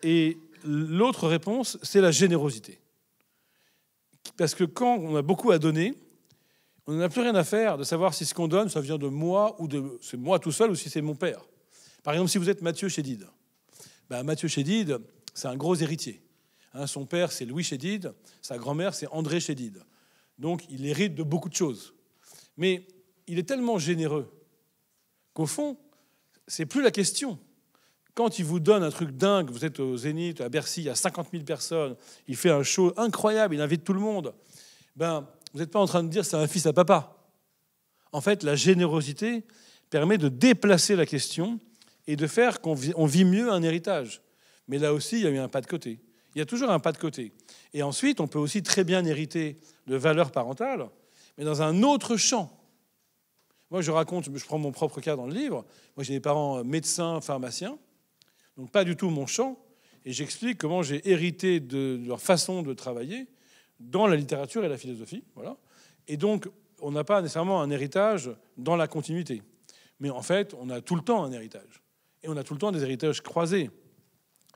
Et l'autre réponse, c'est la générosité. Parce que quand on a beaucoup à donner, on n'a plus rien à faire de savoir si ce qu'on donne, ça vient de moi ou de c'est moi tout seul ou si c'est mon père. Par exemple, si vous êtes Mathieu Chédide. Ben, Mathieu Chédid, c'est un gros héritier. Hein, son père, c'est Louis Chédid, sa grand-mère, c'est André Chédid. Donc, il hérite de beaucoup de choses. Mais il est tellement généreux qu'au fond, c'est plus la question. Quand il vous donne un truc dingue, vous êtes au Zénith, à Bercy, il y a 50 000 personnes, il fait un show incroyable, il invite tout le monde, ben, vous n'êtes pas en train de dire c'est un fils à papa. En fait, la générosité permet de déplacer la question et de faire qu'on vit mieux un héritage. Mais là aussi, il y a eu un pas de côté. Il y a toujours un pas de côté. Et ensuite, on peut aussi très bien hériter de valeurs parentales, mais dans un autre champ. Moi, je raconte, je prends mon propre cas dans le livre. Moi, j'ai des parents euh, médecins, pharmaciens donc pas du tout mon champ, et j'explique comment j'ai hérité de leur façon de travailler dans la littérature et la philosophie. Voilà. Et donc, on n'a pas nécessairement un héritage dans la continuité. Mais en fait, on a tout le temps un héritage. Et on a tout le temps des héritages croisés.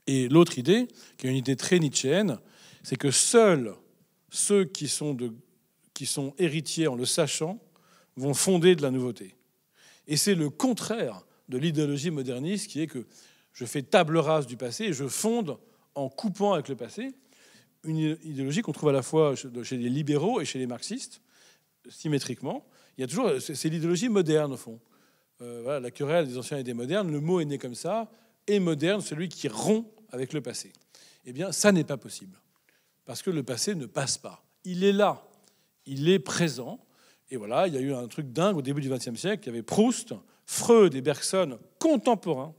Et l'autre idée, qui est une idée très nietzschéenne, c'est que seuls ceux qui sont héritiers en le sachant vont fonder de la nouveauté. Et c'est le contraire de l'idéologie moderniste qui est que je fais table rase du passé et je fonde en coupant avec le passé une idéologie qu'on trouve à la fois chez les libéraux et chez les marxistes, symétriquement. Il y a toujours, c'est l'idéologie moderne au fond. Euh, la querelle des anciens et des modernes, le mot est né comme ça, et moderne, celui qui rompt avec le passé. Eh bien, ça n'est pas possible, parce que le passé ne passe pas. Il est là, il est présent, et voilà, il y a eu un truc dingue au début du XXe siècle, il y avait Proust, Freud et Bergson contemporains,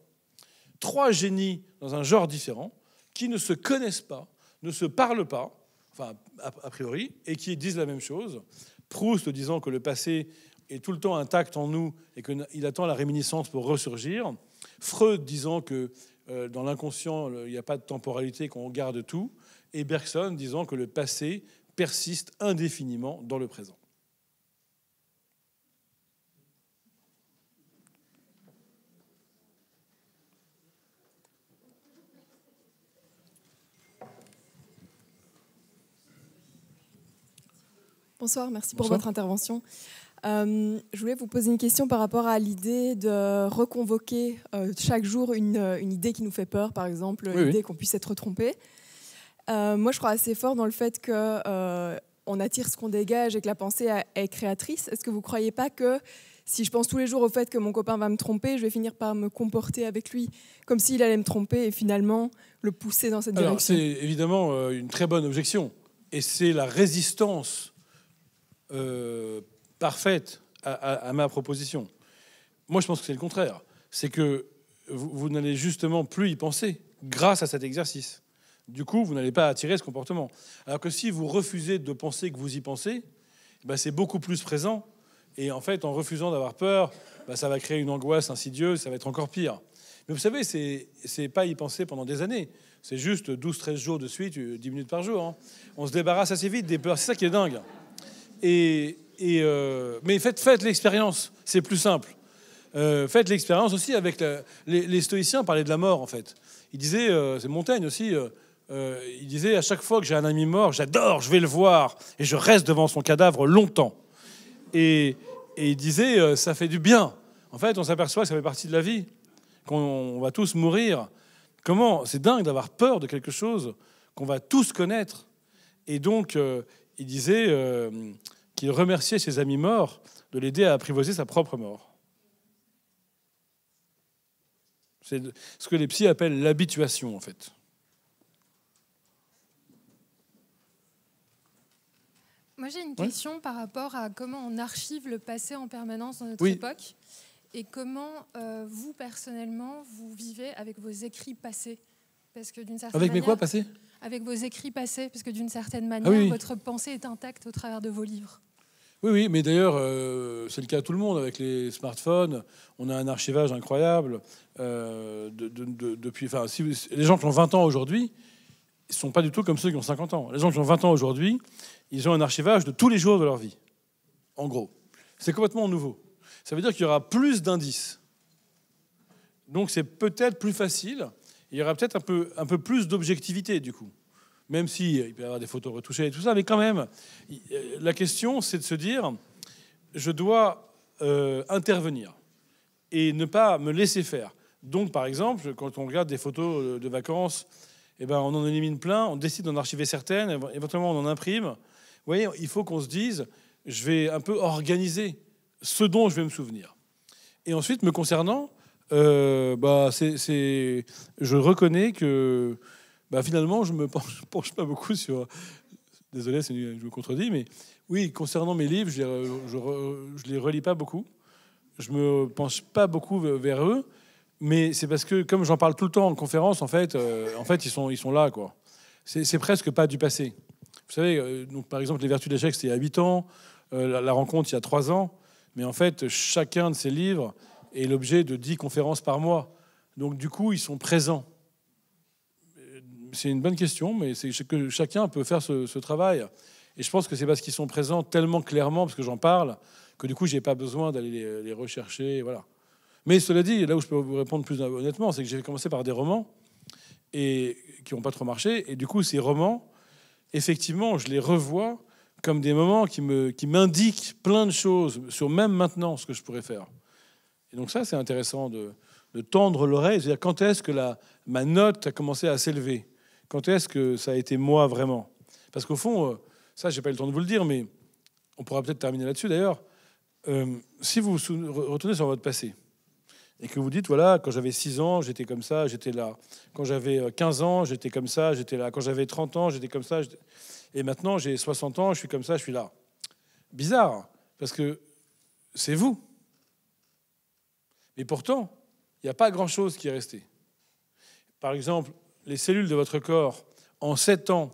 trois génies dans un genre différent qui ne se connaissent pas, ne se parlent pas, enfin a priori, et qui disent la même chose. Proust disant que le passé est tout le temps intact en nous et qu'il attend la réminiscence pour ressurgir. Freud disant que euh, dans l'inconscient, il n'y a pas de temporalité, qu'on garde tout. Et Bergson disant que le passé persiste indéfiniment dans le présent. Bonsoir, merci pour votre intervention. Euh, je voulais vous poser une question par rapport à l'idée de reconvoquer euh, chaque jour euh, une, idée qui nous fait peur, par exemple, l'idée qu'on puisse être trompé. moi, je crois assez fort dans le fait qu'on attire ce qu'on dégage et que la pensée est créatrice. Est-ce que vous ne croyez pas que si je pense tous les jours au fait que mon copain va me tromper, je vais finir par me comporter avec lui comme s'il allait me tromper et finalement le pousser dans cette Alors, direction C'est évidemment une très bonne objection. Et c'est la résistance euh, parfaite à, ma proposition. Moi, je pense que c'est le contraire. C'est que vous, n'allez justement plus y penser grâce à cet exercice. Du coup, vous n'allez pas attirer ce comportement. Alors que si vous refusez de penser que vous y pensez, ben c'est beaucoup plus présent. Et en fait, en refusant d'avoir peur, ben ça va créer une angoisse insidieuse, ça va être encore pire. Mais vous savez, c'est pas y penser pendant des années. C'est juste 12-13 jours de suite, 10 euh, minutes par jour. Hein. On se débarrasse assez vite des peurs. C'est ça qui est dingue. Et, euh, mais faites, l'expérience, c'est plus simple. Euh, faites l'expérience aussi avec les, stoïciens parlaient de la mort en fait. Ils disaient, euh, c'est Montaigne aussi, il disait à chaque fois que j'ai un ami mort, j'adore, je vais le voir et je reste devant son cadavre longtemps. Et, et il disait, ça fait du bien. En fait, on s'aperçoit que ça fait partie de la vie, qu'on va tous mourir. Comment C'est dingue d'avoir peur de quelque chose qu'on va tous connaître. Et donc, il disait qu'il remerciait ses amis morts de l'aider à apprivoiser sa propre mort. C'est ce que les psys appellent l'habituation, en fait. Moi, j'ai une question par rapport à comment on archive le passé en permanence dans notre époque et comment euh, vous, personnellement, vous vivez avec vos écrits passés. Parce que certaine Avec mes quoi passés avec vos écrits passés, parce que d'une certaine ah manière, votre pensée est intacte au travers de vos livres. Oui, oui, mais d'ailleurs, euh, c'est le cas à tout le monde avec les smartphones. On a un archivage incroyable. Euh, depuis, enfin, si, les gens qui ont 20 ans aujourd'hui ne sont pas du tout comme ceux qui ont 50 ans. Les gens qui ont 20 ans aujourd'hui, ils ont un archivage de tous les jours de leur vie, en gros. C'est complètement nouveau. Ça veut dire qu'il y aura plus d'indices. Donc c'est peut-être plus facile il y aura peut-être un peu, un peu plus d'objectivité du coup. Même si euh, peut y avoir des photos retouchées et tout ça, mais quand même, euh, la question c'est de se dire, je dois euh, intervenir et ne pas me laisser faire. Donc par exemple, quand on regarde des photos de vacances, eh ben, on en élimine plein, on décide d'en archiver certaines, éventuellement on en imprime. Vous voyez, il faut qu'on se dise, je vais un peu organiser ce dont je vais me souvenir. Et ensuite, me concernant, euh, bah, c'est, je reconnais que bah, finalement, je ne me <laughs> penche, pas beaucoup sur. Désolé, je me contredis, mais oui, concernant mes livres, je ne les relis pas beaucoup. Je ne me penche pas beaucoup vers eux, mais c'est parce que, comme j'en parle tout le temps en conférence, en fait, euh, en fait ils, sont, ils sont là. quoi. C'est, presque pas du passé. Vous savez, euh, donc, par exemple, Les Vertus d'échec, c'était il y a 8 ans, la, la, rencontre, il y a 3 ans, mais en fait, chacun de ces livres est l'objet de 10 conférences par mois. Donc du coup, ils sont présents. C'est une bonne question, mais c'est que chacun peut faire ce, travail. Et je pense que c'est parce qu'ils sont présents tellement clairement, parce que j'en parle, que du coup, je n'ai pas besoin d'aller les, rechercher. Voilà. Mais cela dit, là où je peux vous répondre plus honnêtement, c'est que j'ai commencé par des romans et, qui n'ont pas trop marché. Et du coup, ces romans, effectivement, je les revois comme des moments qui m'indiquent qui plein de choses, sur même maintenant ce que je pourrais faire. Et donc ça, c'est intéressant de, tendre l'oreille, c'est-à-dire quand est-ce que la, ma note a commencé à s'élever Quand est-ce que ça a été moi vraiment Parce qu'au fond, euh, ça, j'ai pas eu le temps de vous le dire, mais on pourra peut-être terminer là-dessus d'ailleurs. Euh, si vous retournez sur votre passé et que vous dites, voilà, quand j'avais 6 ans, j'étais comme ça, j'étais là. Quand j'avais 15 euh, ans, j'étais comme ça, j'étais là. Quand j'avais 30 ans, j'étais comme ça. Et maintenant, j'ai 60 ans, je suis comme ça, je suis là. Bizarre, hein, parce que c'est vous. Mais pourtant, il n'y a pas grand-chose qui est resté. Par exemple, les cellules de votre corps, en sept ans,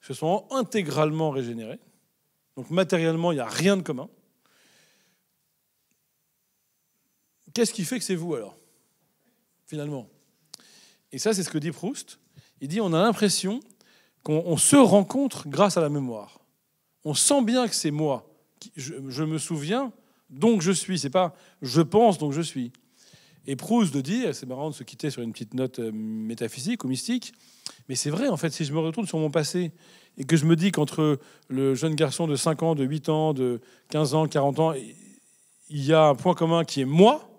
se sont intégralement régénérées. Donc matériellement, il n'y a rien de commun. Qu'est-ce qui fait que c'est vous alors Finalement. Et ça, c'est ce que dit Proust. Il dit on a l'impression qu'on se rencontre grâce à la mémoire. On sent bien que c'est moi. Qui, je me souviens donc je suis. C'est pas je pense, donc je suis. Et Proust de dit, c'est marrant de se quitter sur une petite note euh, métaphysique ou mystique, mais c'est vrai, en fait, si je me retourne sur mon passé et que je me dis qu'entre le jeune garçon de 5 ans, de 8 ans, de 15 ans, 40 ans, il y a un point commun qui est moi,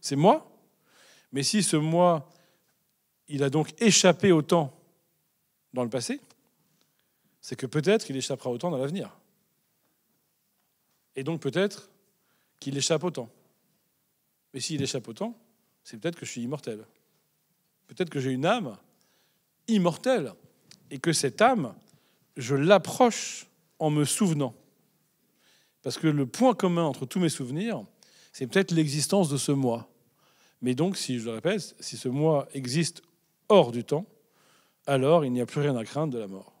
c'est moi, mais si ce moi, il a donc échappé au temps dans le passé, c'est que peut-être il échappera au temps dans l'avenir. Et donc peut-être qu'il échappe au temps. Mais s'il échappe au temps, c'est peut-être que je suis immortel. Peut-être que j'ai une âme immortelle et que cette âme, je l'approche en me souvenant. Parce que le point commun entre tous mes souvenirs, c'est peut-être l'existence de ce moi. Mais donc, si je le répète, si ce moi existe hors du temps, alors il n'y a plus rien à craindre de la mort.